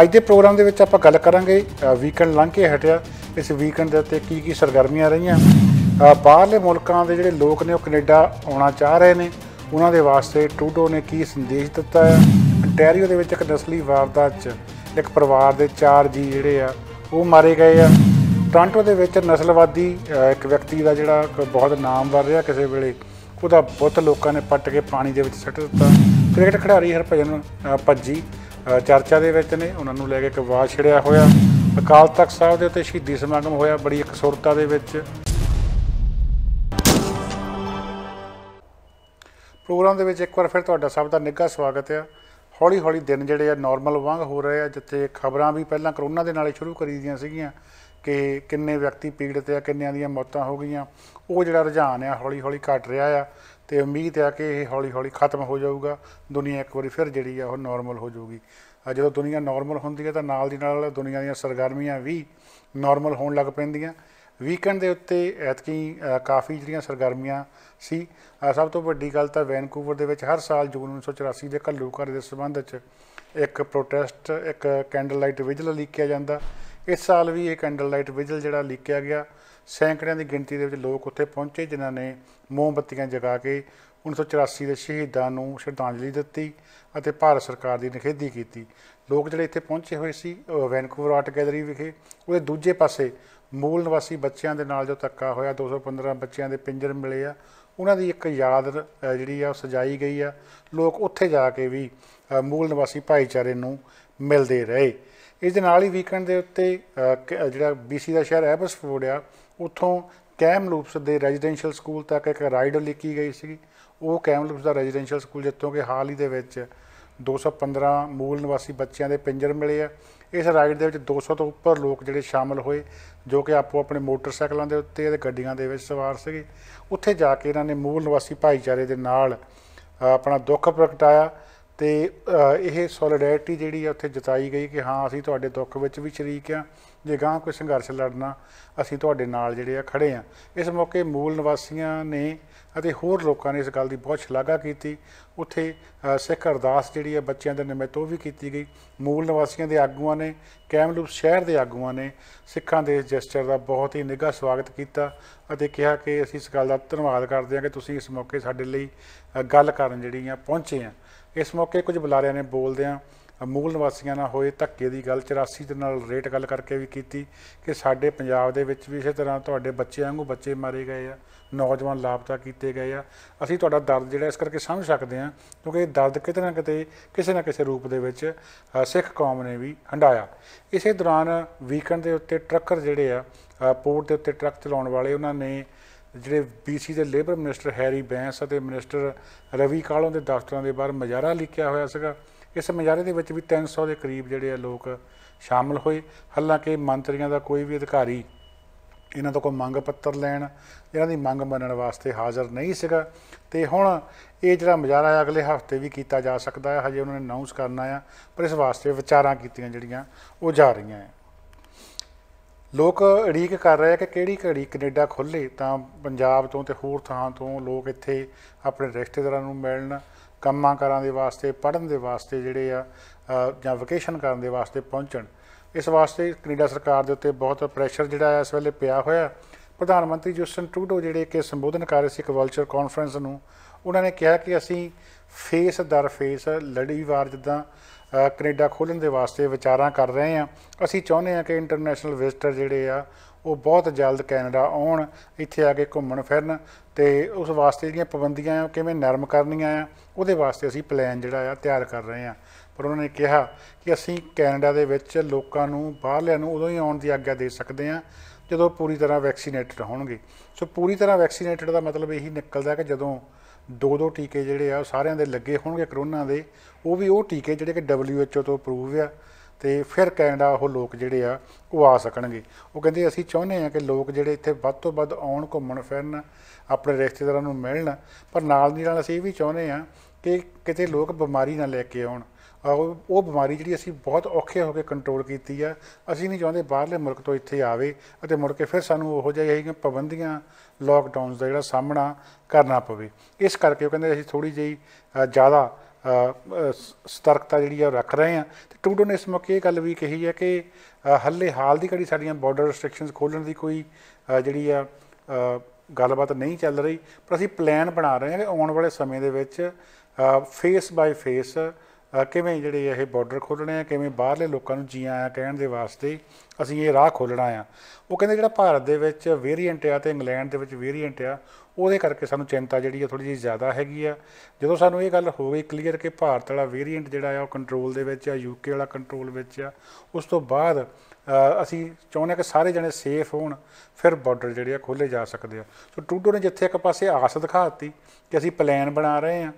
ਅੱਜ ਦੇ ਪ੍ਰੋਗਰਾਮ ਦੇ ਵਿੱਚ ਆਪਾਂ ਗੱਲ ਕਰਾਂਗੇ ਵੀਕਐਂਡ ਲੰਘ ਕੇ ਹਟਿਆ ਇਸ ਵੀਕਐਂਡ ਦੇ ਉੱਤੇ ਕੀ ਕੀ ਸਰਗਰਮੀਆਂ ਰਹੀਆਂ ਬਾਹਰਲੇ ਮੁਲਕਾਂ ਦੇ ਜਿਹੜੇ ਲੋਕ ਨੇ ਉਹ ਕੈਨੇਡਾ ਆਉਣਾ ਚਾਹ ਰਹੇ ਨੇ ਉਹਨਾਂ ਦੇ ਵਾਸਤੇ ਟੂਡੋ ਨੇ ਕੀ ਸੰਦੇਸ਼ ਦਿੱਤਾ ਹੈ ਅੰਟੈਰੀਓ ਦੇ ਵਿੱਚ ਇੱਕ ਨਸਲੀ ਵਾਰਦਾਤ 'ਚ ਇੱਕ ਪਰਿਵਾਰ ਦੇ 4 ਜੀ ਜਿਹੜੇ ਆ ਉਹ ਮਾਰੇ ਗਏ ਆ ਟੋਰਾਂਟੋ ਦੇ ਵਿੱਚ ਨਸਲਵਾਦੀ ਇੱਕ ਵਿਅਕਤੀ ਦਾ ਜਿਹੜਾ ਬਹੁਤ ਨਾਮ ਵਰ ਰਿਹਾ ਕਿਸੇ ਵੇਲੇ ਉਹਦਾ ਬੁੱਤ ਲੋਕਾਂ ਨੇ ਪੱਟ ਕੇ ਪਾਣੀ ਦੇ ਵਿੱਚ ਸੁੱਟ ਦਿੱਤਾ ਕ੍ਰਿਕਟ ਖਿਡਾਰੀ ਹਰਭਜਨ ਭੱਜੀ ਚਰਚਾ ਦੇ ਵਿੱਚ ਨੇ ਉਹਨਾਂ ਨੂੰ ਲੈ ਕੇ ਇੱਕ ਕਵਾ ਛਿੜਿਆ ਹੋਇਆ ਅਕਾਲ ਤਖਤ ਸਾਹਿਬ ਦੇ ਉੱਤੇ ਸ਼ਹੀਦੀ ਸਮਾਗਮ ਹੋਇਆ ਬੜੀ ਇਕਸੁਰਤਾ ਦੇ ਵਿੱਚ ਪ੍ਰੋਗਰਾਮ ਦੇ ਵਿੱਚ ਇੱਕ ਵਾਰ ਫਿਰ ਤੁਹਾਡਾ ਸਭ ਦਾ ਨਿੱਘਾ ਸਵਾਗਤ ਹੈ ਹੌਲੀ ਹੌਲੀ ਦਿਨ ਜਿਹੜੇ ਆ ਨਾਰਮਲ ਵਾਂਗ ਹੋ ਰਹੇ ਆ ਜਿੱਥੇ ਖਬਰਾਂ ਵੀ ਪਹਿਲਾਂ ਕਰੋਨਾ ਦੇ ਨਾਲੇ ਸ਼ੁਰੂ ਕਰੀ ਦੀਆਂ ਸੀਗੀਆਂ ਕਿ ਕਿੰਨੇ ਵਿਅਕਤੀ ਪੀੜਤ ਆ ਕਿੰਨਿਆਂ ਦੀਆਂ ਮੌਤਾਂ ਹੋ ਗਈਆਂ ਉਹ ਜਿਹੜਾ ਰੁਝਾਨ ਆ ਹੌਲੀ ਹੌਲੀ ਘਟ ਰਿਹਾ ਆ ਤੇ ਉਮੀਦ ਆ ਕਿ ਇਹ ਹੌਲੀ ਹੌਲੀ ਖਤਮ ਹੋ ਜਾਊਗਾ ਦੁਨੀਆ ਇੱਕ ਵਾਰੀ ਫਿਰ ਜਿਹੜੀ ਆ ਉਹ ਨਾਰਮਲ ਹੋ ਜਾਊਗੀ ਜਦੋਂ ਦੁਨੀਆ ਨਾਰਮਲ ਹੁੰਦੀ ਹੈ ਤਾਂ ਨਾਲ ਦੀ ਨਾਲ ਦੁਨੀਆ ਦੀਆਂ ਸਰਗਰਮੀਆਂ ਵੀ ਨਾਰਮਲ ਹੋਣ ਲੱਗ ਪੈਂਦੀਆਂ ਵੀਕਐਂਡ ਦੇ ਉੱਤੇ ਐਤਕੀ ਕਾਫੀ ਜਿਹੜੀਆਂ ਸਰਗਰਮੀਆਂ ਸੀ ਸਭ ਤੋਂ ਵੱਡੀ ਗੱਲ ਤਾਂ ਵੈਨਕੂਵਰ ਦੇ ਵਿੱਚ ਹਰ ਸਾਲ ਜੂਨ 1984 ਦੇ ਕਰ ਦੇ ਸਬੰਧ ਵਿੱਚ ਇੱਕ ਪ੍ਰੋਟੈਸਟ ਇੱਕ ਕੈਂਡਲ ਲਾਈਟ ਵਿਜਲ ਲੀਕਿਆ ਜਾਂਦਾ ਇਸ ਸਾਲ ਵੀ ਇਹ ਕੈਂਡਲ ਲਾਈਟ ਵਿਜਲ ਜਿਹੜਾ ਲੀਕਿਆ ਗਿਆ ਸੈਂਕੜਿਆਂ ਦੀ ਗਿਣਤੀ ਦੇ ਵਿੱਚ ਲੋਕ ਉੱਥੇ ਪਹੁੰਚੇ ਜਿਨ੍ਹਾਂ ਨੇ ਮੋਮਬੱਤੀਆਂ ਜਗਾ ਕੇ 1984 ਦੇ ਸ਼ਹੀਦਾਂ ਨੂੰ ਸ਼ਰਧਾਂਜਲੀ ਦਿੱਤੀ ਅਤੇ ਭਾਰਤ ਸਰਕਾਰ ਦੀ ਨਿਖੇਧੀ ਕੀਤੀ ਲੋਕ ਜਿਹੜੇ ਇੱਥੇ ਪਹੁੰਚੇ ਹੋਏ ਸੀ ਵੈਨਕੂਵਰ ਆਰਟ ਗੈਲਰੀ ਵਿਖੇ ਉਹਦੇ ਦੂਜੇ ਪਾਸੇ ਮੂਲ ਨਿਵਾਸੀ ਬੱਚਿਆਂ ਦੇ ਨਾਲ ਜੋ ਧੱਕਾ ਹੋਇਆ 215 ਬੱਚਿਆਂ ਦੇ ਪਿੰਜਰ ਮਿਲੇ ਆ ਉਹਨਾਂ ਦੀ ਇੱਕ ਯਾਦ ਜਿਹੜੀ ਆ ਸਜਾਈ ਗਈ ਆ ਲੋਕ ਉੱਥੇ ਜਾ ਕੇ ਵੀ ਮੂਲ ਨਿਵਾਸੀ ਭਾਈਚਾਰੇ ਨੂੰ ਮਿਲਦੇ ਰਹੇ ਇਸ ਦੇ ਨਾਲ ਹੀ ਵੀਕਐਂਡ ਦੇ ਉੱਤੇ ਜਿਹੜਾ ਬੀਸੀ ਦਾ ਸ਼ਹਿਰ ਐਬਸਫੋਰਡ ਆ ਉੱਥੋਂ ਕੈਮਲੂਪਸ ਦੇ ਰੈਜ਼ੀਡੈਂਸ਼ੀਅਲ ਸਕੂਲ ਤੱਕ ਇੱਕ ਰਾਈਡ ਲਿਖੀ ਗਈ ਸੀ ਉਹ ਕੈਮਲੂਪਸ ਦਾ ਰੈਜ਼ੀਡੈਂਸ਼ੀਅਲ ਸਕੂਲ ਜਿੱਥੋਂ ਕਿ ਹਾਲ ਹੀ ਦੇ ਵਿੱਚ 215 ਮੂਲ ਨਿਵਾਸੀ ਬੱਚਿਆਂ ਦੇ ਪਿੰਜਰ ਮਿਲੇ ਆ ਇਸ ਰਾਈਡ ਦੇ ਵਿੱਚ 200 ਤੋਂ ਉੱਪਰ ਲੋਕ ਜਿਹੜੇ ਸ਼ਾਮਲ ਹੋਏ ਜੋ ਕਿ ਆਪੋ ਆਪਣੇ ਮੋਟਰਸਾਈਕਲਾਂ ਦੇ ਉੱਤੇ ਤੇ ਗੱਡੀਆਂ ਦੇ ਵਿੱਚ ਸਵਾਰ ਸੀਗੇ ਉੱਥੇ ਜਾ ਕੇ ਇਹਨਾਂ ਨੇ ਮੂਲ ਨਿਵਾਸੀ ਭਾਈਚਾਰੇ ਦੇ ਨਾਲ ਆਪਣਾ ਦੁੱਖ ਪ੍ਰਗਟਾਇਆ ਤੇ ਇਹ ਸੋਲੀਡੈਰਿਟੀ ਜਿਹੜੀ ਆ ਉੱਥੇ ਜਤਾਈ ਗਈ ਕਿ ਹਾਂ ਅਸੀਂ ਤੁਹਾਡੇ ਦੁੱਖ ਵਿੱਚ ਵੀ ਸ਼ਰੀਕ ਆ ਜੇ ਗਾਂ ਕੋਈ ਸੰਘਰਸ਼ ਲੜਨਾ ਅਸੀਂ ਤੁਹਾਡੇ ਨਾਲ ਜਿਹੜੇ ਆ ਖੜੇ ਆ ਇਸ ਮੌਕੇ ਮੂਲ ਨਿਵਾਸੀਆਂ ਨੇ ਅਤੇ ਹੋਰ ਲੋਕਾਂ ਨੇ ਇਸ ਗੱਲ ਦੀ ਬਹੁਤ ਸ਼ਲਾਘਾ ਕੀਤੀ ਉੱਥੇ ਸਿੱਖ ਅਰਦਾਸ ਜਿਹੜੀ ਆ ਬੱਚਿਆਂ ਦੇ ਨਿਮਿਤ ਉਹ ਵੀ ਕੀਤੀ ਗਈ ਮੂਲ ਨਿਵਾਸੀਆਂ ਦੇ ਆਗੂਆਂ ਨੇ ਕੈਮਲੂਪ ਸ਼ਹਿਰ ਦੇ ਆਗੂਆਂ ਨੇ ਸਿੱਖਾਂ ਦੇ ਜੈਸਚਰ ਦਾ ਬਹੁਤ ਹੀ ਨਿੱਘਾ ਸਵਾਗਤ ਕੀਤਾ ਅਤੇ ਕਿਹਾ ਕਿ ਅਸੀਂ ਇਸ ਗੱਲ ਦਾ ਧੰਨਵਾਦ ਕਰਦੇ ਹਾਂ ਕਿ ਤੁਸੀਂ ਇਸ ਮੌਕੇ ਸਾਡੇ ਲਈ ਗੱਲ ਕਰਨ ਜਿਹੜੀਆਂ ਪਹੁੰਚੇ ਆ ਇਸ ਮੌਕੇ ਕੁਝ ਬੁਲਾਰਿਆਂ ਨੇ ਬੋਲਦਿਆਂ ਮੂਲ ਨਿਵਾਸੀਆਂ ਨਾਲ ਹੋਏ ਧੱਕੇ ਦੀ ਗੱਲ 84 ਦੇ ਨਾਲ ਰੇਟ ਗੱਲ ਕਰਕੇ ਵੀ ਕੀਤੀ ਕਿ ਸਾਡੇ ਪੰਜਾਬ ਦੇ ਵਿੱਚ ਵੀ ਇਸੇ ਤਰ੍ਹਾਂ ਤੁਹਾਡੇ ਬੱਚੇ ਵਾਂਗੂ ਬੱਚੇ ਮਾਰੇ ਗਏ ਆ ਨੌਜਵਾਨ ਲਾਪਤਾ ਕੀਤੇ ਗਏ ਆ ਅਸੀਂ ਤੁਹਾਡਾ ਦਰਦ ਜਿਹੜਾ ਇਸ ਕਰਕੇ ਸਮਝ ਸਕਦੇ ਆ ਕਿਉਂਕਿ ਇਹ ਦਰਦ ਕਿਤੇ ਨਾ ਕਿਤੇ ਕਿਸੇ ਨਾ ਕਿਸੇ ਰੂਪ ਦੇ ਵਿੱਚ ਸਿੱਖ ਕੌਮ ਨੇ ਵੀ ਹੰਡਾਇਆ ਇਸੇ ਦੌਰਾਨ ਵੀਕਐਂਡ ਦੇ ਉੱਤੇ ਟਰੱਕਰ ਜਿਹੜੇ ਆ ਪੋਰਟ ਦੇ ਉੱਤੇ ਟਰੱਕ ਚਲਾਉਣ ਵਾਲੇ ਉਹਨਾਂ ਨੇ ਜਿਹੜੇ ਬੀਸੀ ਦੇ ਲੇਬਰ ਮਿਨਿਸਟਰ ਹੈਰੀ ਬੈਂਸ ਅਤੇ ਮਿਨਿਸਟਰ ਰਵੀ ਕਾਲੋਂ ਦੇ ਦਫ਼ਤਰਾਂ ਦੇ ਬਾਹਰ ਮਜਾਰਾ ਲਿਖਿਆ ਹੋਇਆ ਸੀਗਾ ਇਸ ਮਜਾਰੇ ਦੇ ਵਿੱਚ ਵੀ 300 ਦੇ ਕਰੀਬ ਜਿਹੜੇ ਆ ਲੋਕ ਸ਼ਾਮਲ ਹੋਏ ਹਾਲਾਂਕਿ ਮੰਤਰੀਆਂ ਦਾ ਕੋਈ ਵੀ ਅਧਿਕਾਰੀ ਇਹਨਾਂ ਤੋਂ ਕੋਈ ਮੰਗ ਪੱਤਰ ਲੈਣ ਇਹਨਾਂ ਦੀ ਮੰਗ ਮੰਨਣ ਵਾਸਤੇ ਹਾਜ਼ਰ ਨਹੀਂ ਸੀਗਾ ਤੇ ਹੁਣ ਇਹ ਜਿਹੜਾ ਮਜਾਰਾ ਅਗਲੇ ਹਫਤੇ ਵੀ ਕੀਤਾ ਜਾ ਸਕਦਾ ਹੈ ਹਜੇ ਉਹਨਾਂ ਨੇ ਅਨਾਉਂਸ ਕਰਨਾ ਆ ਪਰ ਇਸ ਵਾਸਤੇ ਵਿਚਾਰਾਂ ਕੀਤੀਆਂ ਜਿਹੜੀਆਂ ਉਹ ਜਾ ਰਹੀਆਂ ਆ ਲੋਕ ਰੀਕ ਕਰ ਰਹੇ ਆ ਕਿ ਕਿਹੜੀ ਘੜੀ ਕੈਨੇਡਾ ਖੁੱਲੇ ਤਾਂ ਪੰਜਾਬ ਤੋਂ ਤੇ ਹੋਰ ਥਾਂ ਤੋਂ ਲੋਕ ਇੱਥੇ ਆਪਣੇ ਰਿਸ਼ਤੇਦਾਰਾਂ ਨੂੰ ਮਿਲਣ ਕੰਮਾਂ ਕਰਾਂ ਦੇ ਵਾਸਤੇ ਪੜ੍ਹਨ ਦੇ ਵਾਸਤੇ ਜਿਹੜੇ ਆ ਜਾਂ ਵਕੇਸ਼ਨ ਕਰਨ ਦੇ ਵਾਸਤੇ ਪਹੁੰਚਣ ਇਸ ਵਾਸਤੇ ਕੈਨੇਡਾ ਸਰਕਾਰ ਦੇ ਉੱਤੇ ਬਹੁਤ ਪ੍ਰੈਸ਼ਰ ਜਿਹੜਾ ਹੈ ਇਸ ਵੇਲੇ ਪਿਆ ਹੋਇਆ ਪ੍ਰਧਾਨ ਮੰਤਰੀ ਜਸਟਨ ਟਰੂਡੋ ਜਿਹੜੇ ਕਿ ਸੰਬੋਧਨ ਕਰ ਰਹੇ ਸੀ ਇੱਕ ਵਲਚਰ ਕਾਨਫਰੰਸ ਨੂੰ ਉਹਨਾਂ ਨੇ ਕਿਹਾ ਕਿ ਅਸੀਂ ਫੇਸ ਦਰ ਫੇਸ ਲੜੀਵਾਰ ਜਿੱਦਾਂ ਕੈਨੇਡਾ ਖੋਲਣ ਦੇ ਵਾਸਤੇ ਵਿਚਾਰਾਂ ਕਰ ਰਹੇ ਆ ਅਸੀਂ ਚਾਹੁੰਦੇ ਆ ਕਿ ਇੰਟਰਨੈਸ਼ਨਲ ਵਿਜ਼ਟਰ ਜਿਹੜੇ ਆ ਉਹ ਬਹੁਤ ਜਲਦ ਕੈਨੇਡਾ ਆਉਣ ਇੱਥੇ ਆ ਕੇ ਘੁੰਮਣ ਫਿਰਨ ਤੇ ਉਸ ਵਾਸਤੇ ਜਿਹੜੀਆਂ ਪਾਬੰਦੀਆਂ ਆ ਕਿਵੇਂ ਨਰਮ ਕਰਨੀਆਂ ਆ ਉਹਦੇ ਵਾਸਤੇ ਅਸੀਂ ਪਲਾਨ ਜਿਹੜਾ ਆ ਤਿਆਰ ਕਰ ਰਹੇ ਆ ਪਰ ਉਹਨਾਂ ਨੇ ਕਿਹਾ ਕਿ ਅਸੀਂ ਕੈਨੇਡਾ ਦੇ ਵਿੱਚ ਲੋਕਾਂ ਨੂੰ ਬਾਹਰਲਿਆਂ ਨੂੰ ਉਦੋਂ ਹੀ ਆਉਣ ਦੀ ਆਗਿਆ ਦੇ ਸਕਦੇ ਆ ਜਦੋਂ ਪੂਰੀ ਤਰ੍ਹਾਂ ਵੈਕਸੀਨੇਟਡ ਹੋਣਗੇ ਸੋ ਪੂਰੀ ਤਰ੍ਹਾਂ ਵੈਕਸੀਨੇਟਡ ਦਾ ਮਤਲਬ ਇਹੀ ਨਿਕਲਦਾ ਕਿ ਜਦੋਂ ਦੋ ਦੋ ਟੀਕੇ ਜਿਹੜੇ ਆ ਸਾਰਿਆਂ ਦੇ ਲੱਗੇ ਹੋਣਗੇ ਕਰੋਨਾ ਦੇ ਉਹ ਵੀ ਉਹ ਟੀਕੇ ਜਿਹੜੇ ਕਿ WHO ਤੋਂ ਅਪਰੂਵ ਆ ਤੇ ਫਿਰ ਕੈਨੇਡਾ ਉਹ ਲੋਕ ਜਿਹੜੇ ਆ ਉਹ ਆ ਸਕਣਗੇ ਉਹ ਕਹਿੰਦੇ ਅਸੀਂ ਚਾਹੁੰਦੇ ਆ ਕਿ ਲੋਕ ਜਿਹੜੇ ਇੱਥੇ ਵੱਧ ਤੋਂ ਵੱਧ ਆਉਣ ਘੁੰਮਣ ਫਿਰਨ ਆਪਣੇ ਰਿਸ਼ਤੇਦਾਰਾਂ ਨੂੰ ਮਿਲਣ ਪਰ ਨਾਲ ਦੀ ਨਾਲ ਅਸੀਂ ਇਹ ਵੀ ਚਾਹੁੰਦੇ ਆ ਕਿ ਕਿਤੇ ਲੋਕ ਬਿਮਾਰੀ ਨਾ ਲੈ ਕੇ ਆਉਣ ਉਹ ਉਹ ਬਿਮਾਰੀ ਜਿਹੜੀ ਅਸੀਂ ਬਹੁਤ ਔਖੇ ਹੋ ਕੇ ਕੰਟਰੋਲ ਕੀਤੀ ਆ ਅਸੀਂ ਨਹੀਂ ਚਾਹੁੰਦੇ ਬਾਹਰਲੇ ਮੁਲਕ ਤੋਂ ਇੱਥੇ ਆਵੇ ਅਤੇ ਮੁੜ ਕੇ ਫਿਰ ਸਾਨੂੰ ਉਹੋ ਜਿਹਾ ਹੀ ਪਾਬੰਦੀਆਂ ਲਾਕਡਾਊਨਸ ਦਾ ਜਿਹੜਾ ਸਾਹਮਣਾ ਕਰਨਾ ਪਵੇ ਇਸ ਕਰਕੇ ਉਹ ਕਹਿੰਦੇ ਅਸੀਂ ਥੋੜੀ ਜਿਹੀ ਜ਼ਿਆਦਾ ਸਤਰਕਤਾ ਜਿਹੜੀ ਆ ਰੱਖ ਰਹੇ ਆ ਤੇ ਟੂਡੋ ਨੇ ਇਸ ਮੌਕੇ ਇਹ ਗੱਲ ਵੀ ਕਹੀ ਹੈ ਕਿ ਹੱਲੇ ਹਾਲ ਦੀ ਘੜੀ ਸਾਡੀਆਂ ਬਾਰਡਰ ਰੈਸਟ੍ਰਿਕਸ਼ਨਸ ਖੋਲਣ ਦੀ ਕੋਈ ਜਿਹੜੀ ਆ ਗੱਲਬਾਤ ਨਹੀਂ ਚੱਲ ਰਹੀ ਪਰ ਅਸੀਂ ਪਲਾਨ ਬਣਾ ਰਹੇ ਹਾਂ ਕਿ ਆਉਣ ਵਾਲੇ ਸਮੇਂ ਦੇ ਵਿੱਚ ਫੇਸ ਬਾਈ ਫੇਸ ਕਿਵੇਂ ਜਿਹੜੇ ਇਹ ਬਾਰਡਰ ਖੋਲਣੇ ਆ ਕਿਵੇਂ ਬਾਹਰਲੇ ਲੋਕਾਂ ਨੂੰ ਜੀ ਆਇਆਂ ਕਹਿਣ ਦੇ ਵਾਸਤੇ ਅਸੀਂ ਇਹ ਰਾਹ ਖੋਲਣਾ ਆ ਉਹ ਕਹਿੰਦੇ ਜਿਹੜਾ ਭਾਰਤ ਦੇ ਵਿੱਚ ਵੇਰੀਐਂਟ ਆ ਤੇ ਇੰਗਲੈਂਡ ਦੇ ਵਿੱਚ ਵੇਰੀਐਂਟ ਆ ਉਹਦੇ ਕਰਕੇ ਸਾਨੂੰ ਚਿੰਤਾ ਜਿਹੜੀ ਆ ਥੋੜੀ ਜਿਹੀ ਜ਼ਿਆਦਾ ਹੈਗੀ ਆ ਜਦੋਂ ਸਾਨੂੰ ਇਹ ਗੱਲ ਹੋ ਗਈ ਕਲੀਅਰ ਕਿ ਭਾਰਤ ਵਾਲਾ ਵੇਰੀਐਂਟ ਜਿਹੜਾ ਆ ਉਹ ਕੰਟਰੋਲ ਦੇ ਵਿੱਚ ਆ ਯੂਕੇ ਵਾਲਾ ਕੰਟਰੋਲ ਵਿੱਚ ਆ ਉਸ ਤੋਂ ਬਾਅਦ ਅਸੀਂ ਚਾਹੁੰਦੇ ਕਿ ਸਾਰੇ ਜਣੇ ਸੇਫ ਹੋਣ ਫਿਰ ਬਾਰਡਰ ਜਿਹੜੇ ਆ ਖੋਲੇ ਜਾ ਸਕਦੇ ਆ ਸੋ ਟੂਡੋ ਨੇ ਜਿੱਥੇ ਇੱਕ ਪਾਸੇ ਆਸ ਦਿਖਾਤੀ ਕਿ ਅਸੀਂ ਪਲਾਨ ਬਣਾ ਰਹੇ ਆ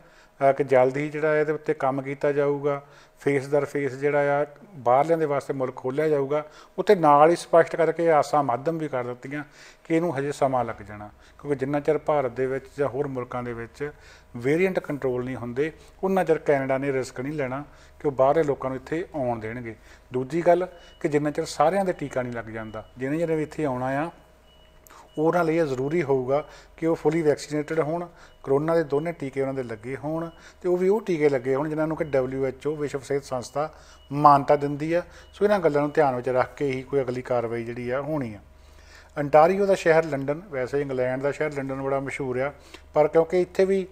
ਕਿ ਜਲਦ ਹੀ ਜਿਹੜਾ ਇਹਦੇ ਉੱਤੇ ਕੰਮ ਕੀਤਾ ਜਾਊਗਾ ਫੇਸ ਦਰ ਫੇਸ ਜਿਹੜਾ ਆ ਬਾਹਰਲਿਆਂ ਦੇ ਵਾਸਤੇ ਮੁਲਕ ਖੋਲਿਆ ਜਾਊਗਾ ਉੱਤੇ ਨਾਲ ਹੀ ਸਪਸ਼ਟ ਕਰਕੇ ਆਸਾਂ ਮਾਧਮ ਵੀ ਕਰ ਦਿੱਤੀਆਂ ਕਿ ਇਹਨੂੰ ਹਜੇ ਸਮਾਂ ਲੱਗ ਜਾਣਾ ਕਿਉਂਕਿ ਜਿੰਨਾ ਚਿਰ ਭਾਰਤ ਦੇ ਵਿੱਚ ਜਾਂ ਹੋਰ ਮੁਲਕਾਂ ਦੇ ਵਿੱਚ ਵੇਰੀਐਂਟ ਕੰਟਰੋਲ ਨਹੀਂ ਹੁੰਦੇ ਉਹਨਾਂ ਚਿਰ ਕੈਨੇਡਾ ਨੇ ਰਿਸਕ ਨਹੀਂ ਲੈਣਾ ਕਿ ਉਹ ਬਾਹਰਲੇ ਲੋਕਾਂ ਨੂੰ ਇੱਥੇ ਆਉਣ ਦੇਣਗੇ ਦੂਜੀ ਗੱਲ ਕਿ ਜਿੰਨਾ ਚਿਰ ਸਾਰਿਆਂ ਦੇ ਟੀਕਾ ਨਹੀਂ ਲੱਗ ਜਾਂਦਾ ਜਿਹਨੇ ਜਿਹਨੇ ਵੀ ਇੱਥੇ ਆਉਣਾ ਆ ਉਹਨਾਂ ਲਈ ਇਹ ਜ਼ਰੂਰੀ ਹੋਊਗਾ ਕਿ ਉਹ ਫੁੱਲੀ ਵੈਕਸੀਨੇਟਡ ਹੋਣ ਕਰੋਨਾ ਦੇ ਦੋਨੇ ਟੀਕੇ ਉਹਨਾਂ ਦੇ ਲੱਗੇ ਹੋਣ ਤੇ ਉਹ ਵੀ ਉਹ ਟੀਕੇ ਲੱਗੇ ਹੋਣ ਜਿਨ੍ਹਾਂ ਨੂੰ ਕਿ WHO ਵਿਸ਼ਵ ਸਿਹਤ ਸੰਸਥਾ ਮਾਨਤਾ ਦਿੰਦੀ ਆ ਸੋ ਇਹਨਾਂ ਗੱਲਾਂ ਨੂੰ ਧਿਆਨ ਵਿੱਚ ਰੱਖ ਕੇ ਹੀ ਕੋਈ ਅਗਲੀ ਕਾਰਵਾਈ ਜਿਹੜੀ ਆ ਹੋਣੀ ਆ ਅੰਟਾਰੀਓ ਦਾ ਸ਼ਹਿਰ ਲੰਡਨ ਵੈਸੇ ਇੰਗਲੈਂਡ ਦਾ ਸ਼ਹਿਰ ਲੰਡਨ ਬੜਾ ਮਸ਼ਹੂਰ ਆ ਪਰ ਕਿਉਂਕਿ ਇੱਥੇ ਵੀ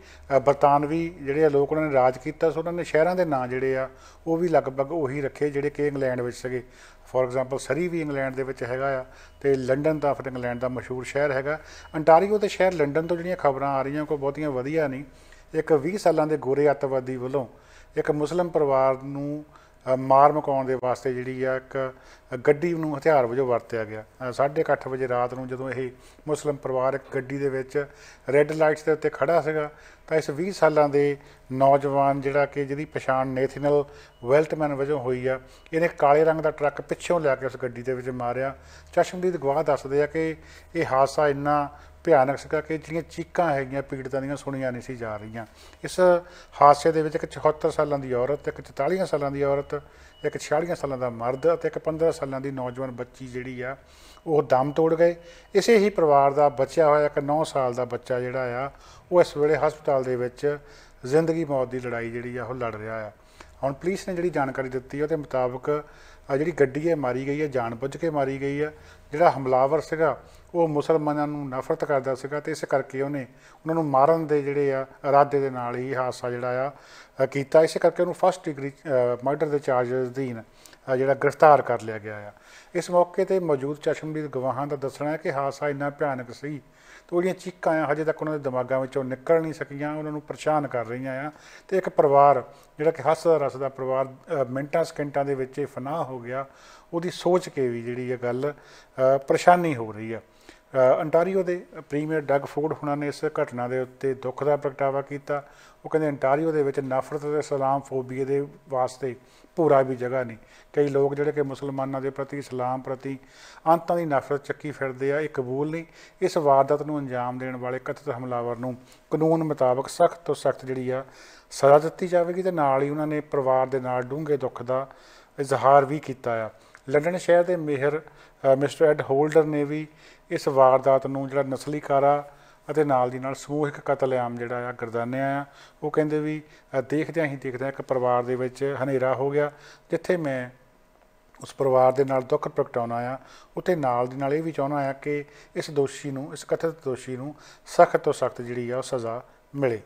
ਬਰਤਾਨਵੀ ਜਿਹੜੇ ਆ ਲੋਕ ਉਹਨਾਂ ਨੇ ਰਾਜ ਕੀਤਾ ਸੋ ਉਹਨਾਂ ਨੇ ਸ਼ਹਿਰਾਂ ਦੇ ਨਾਂ ਜਿਹੜੇ ਆ ਉਹ ਵੀ ਲਗਭਗ ਉਹੀ ਰੱਖੇ ਜਿਹੜੇ ਕਿ ਇੰਗਲੈਂਡ ਵਿੱਚ ਸੀਗੇ ਫੋਰ ਐਗਜ਼ਾਮਪਲ ਸਰੀ ਵੀ ਇੰਗਲੈਂਡ ਦੇ ਵਿੱਚ ਹੈਗਾ ਆ ਤੇ ਲੰਡਨ ਤਾਂ ਫਿਰ ਇੰਗਲੈਂਡ ਦਾ ਮਸ਼ਹੂਰ ਸ਼ਹਿਰ ਹੈਗਾ ਅੰਟਾਰੀਓ ਤੇ ਸ਼ਹਿਰ ਲੰਡਨ ਤੋਂ ਜਿਹੜੀਆਂ ਖਬਰਾਂ ਆ ਰਹੀਆਂ ਕੋ ਬਹੁਤੀਆਂ ਵਧੀਆ ਨਹੀਂ ਇੱਕ 20 ਸਾਲਾਂ ਦੇ ਗੋਰੇ ਅੱਤਵਾਦੀ ਵੱਲੋਂ ਇੱਕ ਮੁਸਲਮ ਪਰਿਵਾਰ ਨੂੰ ਮਾਰ ਮਕਾਉਣ ਦੇ ਵਾਸਤੇ ਜਿਹੜੀ ਆ ਇੱਕ ਗੱਡੀ ਨੂੰ ਹਥਿਆਰ ਵਜੋਂ ਵਰਤਿਆ ਗਿਆ 8:30 ਵਜੇ ਰਾਤ ਨੂੰ ਜਦੋਂ ਇਹ ਮੁਸਲਮ ਪਰਿਵਾਰ ਇੱਕ ਗੱਡੀ ਦੇ ਵਿੱਚ ਰੈੱਡ ਲਾਈਟਸ ਦੇ ਉੱਤੇ ਖੜਾ ਸੀਗਾ ਤਾਂ ਇਸ 20 ਸਾਲਾਂ ਦੇ ਨੌਜਵਾਨ ਜਿਹੜਾ ਕਿ ਜਿਹਦੀ ਪਛਾਣ ਨੇਥਨਲ ਵੈਲਟਮੈਨ ਵਜੋਂ ਹੋਈ ਆ ਇਹਨੇ ਕਾਲੇ ਰੰਗ ਦਾ ਟਰੱਕ ਪਿੱਛੋਂ ਲਿਆ ਕੇ ਉਸ ਗੱਡੀ ਦੇ ਵਿੱਚ ਮਾਰਿਆ ਚਸ਼ਮਦੀਦ ਗਵਾਹ ਦੱਸਦੇ ਆ ਕਿ ਇਹ ਹਾਦਸਾ ਇੰਨਾ ਭਿਆਨਕ ਸੀਗਾ ਕਿ ਜਿਹੜੀਆਂ ਚੀਕਾਂ ਹੈਗੀਆਂ ਪੀੜਤਾਂ ਦੀਆਂ ਸੁਣੀਆਂ ਨਹੀਂ ਸੀ ਜਾ ਰਹੀਆਂ ਇਸ ਹਾਦਸੇ ਦੇ ਵਿੱਚ ਇੱਕ 74 ਸਾਲਾਂ ਦੀ ਔਰਤ ਇੱਕ 44 ਸਾਲਾਂ ਦੀ ਔਰਤ ਇੱਕ 46 ਸਾਲਾਂ ਦਾ ਮਰਦ ਅਤੇ ਇੱਕ 15 ਸਾਲਾਂ ਦੀ ਨੌਜਵਾਨ ਬੱਚੀ ਜਿਹੜੀ ਆ ਉਹ ਦਮ ਤੋੜ ਗਏ ਇਸੇ ਹੀ ਪਰਿਵਾਰ ਦਾ ਬਚਿਆ ਹੋਇਆ ਇੱਕ 9 ਸਾਲ ਦਾ ਬੱਚਾ ਜਿਹੜਾ ਆ ਉਹ ਇਸ ਵੇਲੇ ਹਸਪਤਾਲ ਦੇ ਵਿੱਚ ਜ਼ਿੰਦਗੀ ਮੌਤ ਦੀ ਲੜਾਈ ਜਿਹੜੀ ਆ ਉਹ ਲੜ ਰਿਹਾ ਆ ਹੁਣ ਪੁਲਿਸ ਨੇ ਜਿਹੜੀ ਜਾਣਕਾਰੀ ਦਿੱਤੀ ਉਹਦੇ ਮੁਤਾਬਕ ਆ ਜਿਹੜੀ ਗੱਡੀ ਹੈ ਮਾਰੀ ਗਈ ਹੈ ਜਾਣਬੁੱਝ ਕੇ ਮਾਰੀ ਗਈ ਹੈ ਜਿਹੜਾ ਹਮਲਾਵਰ ਸੀਗਾ ਉਹ ਮੁਸਲਮਾਨਾਂ ਨੂੰ ਨਫ਼ਰਤ ਕਰਦਾ ਸੀਗਾ ਤੇ ਇਸ ਕਰਕੇ ਉਹਨੇ ਉਹਨਾਂ ਨੂੰ ਮਾਰਨ ਦੇ ਜਿਹੜੇ ਆ ਇਰਾਦੇ ਦੇ ਨਾਲ ਹੀ ਹਾਸਾ ਜਿਹੜਾ ਆ ਕੀਤਾ ਇਸ ਕਰਕੇ ਉਹਨੂੰ ਫਸਟ ਡਿਗਰੀ ਮਰਡਰ ਦੇ ਚਾਰਜਸ ਅਧੀਨ ਜਿਹੜਾ ਗ੍ਰਿਫਤਾਰ ਕਰ ਲਿਆ ਗਿਆ ਆ ਇਸ ਮੌਕੇ ਤੇ ਮੌਜੂਦ ਚਸ਼ਮਦੀਦ ਗਵਾਹਾਂ ਦਾ ਦੱਸਣਾ ਹੈ ਕਿ ਹਾਸਾ ਇੰਨਾ ਭਿਆਨਕ ਸੀ ਤੇ ਉਹਦੀਆਂ ਚੀਕਾਂ ਆ ਹਜੇ ਤੱਕ ਉਹਨਾਂ ਦੇ ਦਿਮਾਗਾਂ ਵਿੱਚੋਂ ਨਿਕਲ ਨਹੀਂ ਸਕੀਆਂ ਉਹਨਾਂ ਨੂੰ ਪਰੇਸ਼ਾਨ ਕਰ ਰਹੀਆਂ ਆ ਤੇ ਇੱਕ ਪਰਿਵਾਰ ਜਿਹੜਾ ਕਿ ਹੱਸ ਰਸ ਦਾ ਪਰਿਵਾਰ ਮਿੰਟਾਂ ਸਕਿੰਟਾਂ ਦੇ ਵਿੱਚ ਹੀ ਫਨਾਹ ਹੋ ਗਿਆ ਉਹਦੀ ਸੋਚ ਕੇ ਵੀ ਜਿਹੜੀ ਇਹ ਗੱਲ ਪਰੇਸ਼ਾਨੀ ਹੋ ਰਹੀ ਆ ਅੰਟਾਰੀਓ ਦੇ ਪ੍ਰੀਮੀਅਰ ਡਗ ਫੋਰਡ ਹੁਣਾਂ ਨੇ ਇਸ ਘਟਨਾ ਦੇ ਉੱਤੇ ਦੁੱਖ ਦਾ ਪ੍ਰਗਟਾਵਾ ਕੀਤਾ ਉਹ ਕਹਿੰਦੇ ਅੰਟਾਰੀਓ ਦੇ ਵਿੱਚ ਨਫ਼ਰਤ ਤੇ ਫੋਬੀਆ ਦੇ ਵਾਸਤੇ ਭੂਰਾ ਵੀ ਜਗ੍ਹਾ ਨਹੀਂ ਕਈ ਲੋਕ ਜਿਹੜੇ ਕਿ ਮੁਸਲਮਾਨਾਂ ਦੇ ਪ੍ਰਤੀ ਇਸਲਾਮ ਪ੍ਰਤੀ ਅੰਤਾਂ ਦੀ ਨਫ਼ਰਤ ਚੱਕੀ ਫਿਰਦੇ ਆ ਇਹ ਕਬੂਲ ਨਹੀਂ ਇਸ ਵਾਰਦਾਤ ਨੂੰ ਅੰਜਾਮ ਦੇਣ ਵਾਲੇ ਕਥਿਤ ਹਮਲਾਵਰ ਨੂੰ ਕਾਨੂੰਨ ਮੁਤਾਬਕ ਸਖਤ ਤੋਂ ਸਖਤ ਜਿਹੜੀ ਆ ਸਜ਼ਾ ਦਿੱਤੀ ਜਾਵੇਗੀ ਤੇ ਨਾਲ ਹੀ ਉਹਨਾਂ ਨੇ ਪਰਿਵਾਰ ਦੇ ਨਾਲ ਡੂੰਘੇ ਦੁੱਖ ਦਾ ਇਜ਼ਹਾਰ ਵੀ ਕੀਤਾ ਆ ਲੰਡਨ ਸ਼ਹਿਰ ਦੇ ਮੇਅਰ ਮਿਸਟਰ ਐਡ ਹੋਲਡਰ ਨੇ ਵੀ ਇਸ ਵਾਰਦਾਤ ਨੂੰ ਜਿਹੜਾ ਨਸਲੀ ਕਾਰਾ ਅਤੇ ਨਾਲ ਦੀ ਨਾਲ ਸਮੂਹਿਕ ਕਤਲੇਆਮ ਜਿਹੜਾ ਆ ਗਰਦਾਨਿਆ ਆ ਉਹ ਕਹਿੰਦੇ ਵੀ ਦੇਖਦਿਆਂ ਹੀ ਦੇਖਦਿਆਂ ਇੱਕ ਪਰਿਵਾਰ ਦੇ ਵਿੱਚ ਹਨੇਰਾ ਹੋ ਗਿਆ ਜਿੱਥੇ ਮੈਂ ਉਸ ਪਰਿਵਾਰ ਦੇ ਨਾਲ ਦੁੱਖ ਪ੍ਰਗਟਾਉਣਾ ਆ ਉੱਥੇ ਨਾਲ ਦੀ ਨਾਲ ਇਹ ਵੀ ਚਾਹਣਾ ਆ ਕਿ ਇਸ ਦੋਸ਼ੀ ਨੂੰ ਇਸ ਕਥਿਤ ਦੋਸ਼ੀ ਨੂੰ ਸਖਤ ਤੋਂ ਸਖਤ ਜਿਹੜੀ ਆ ਉਹ ਸਜ਼ਾ ਮਿਲੇ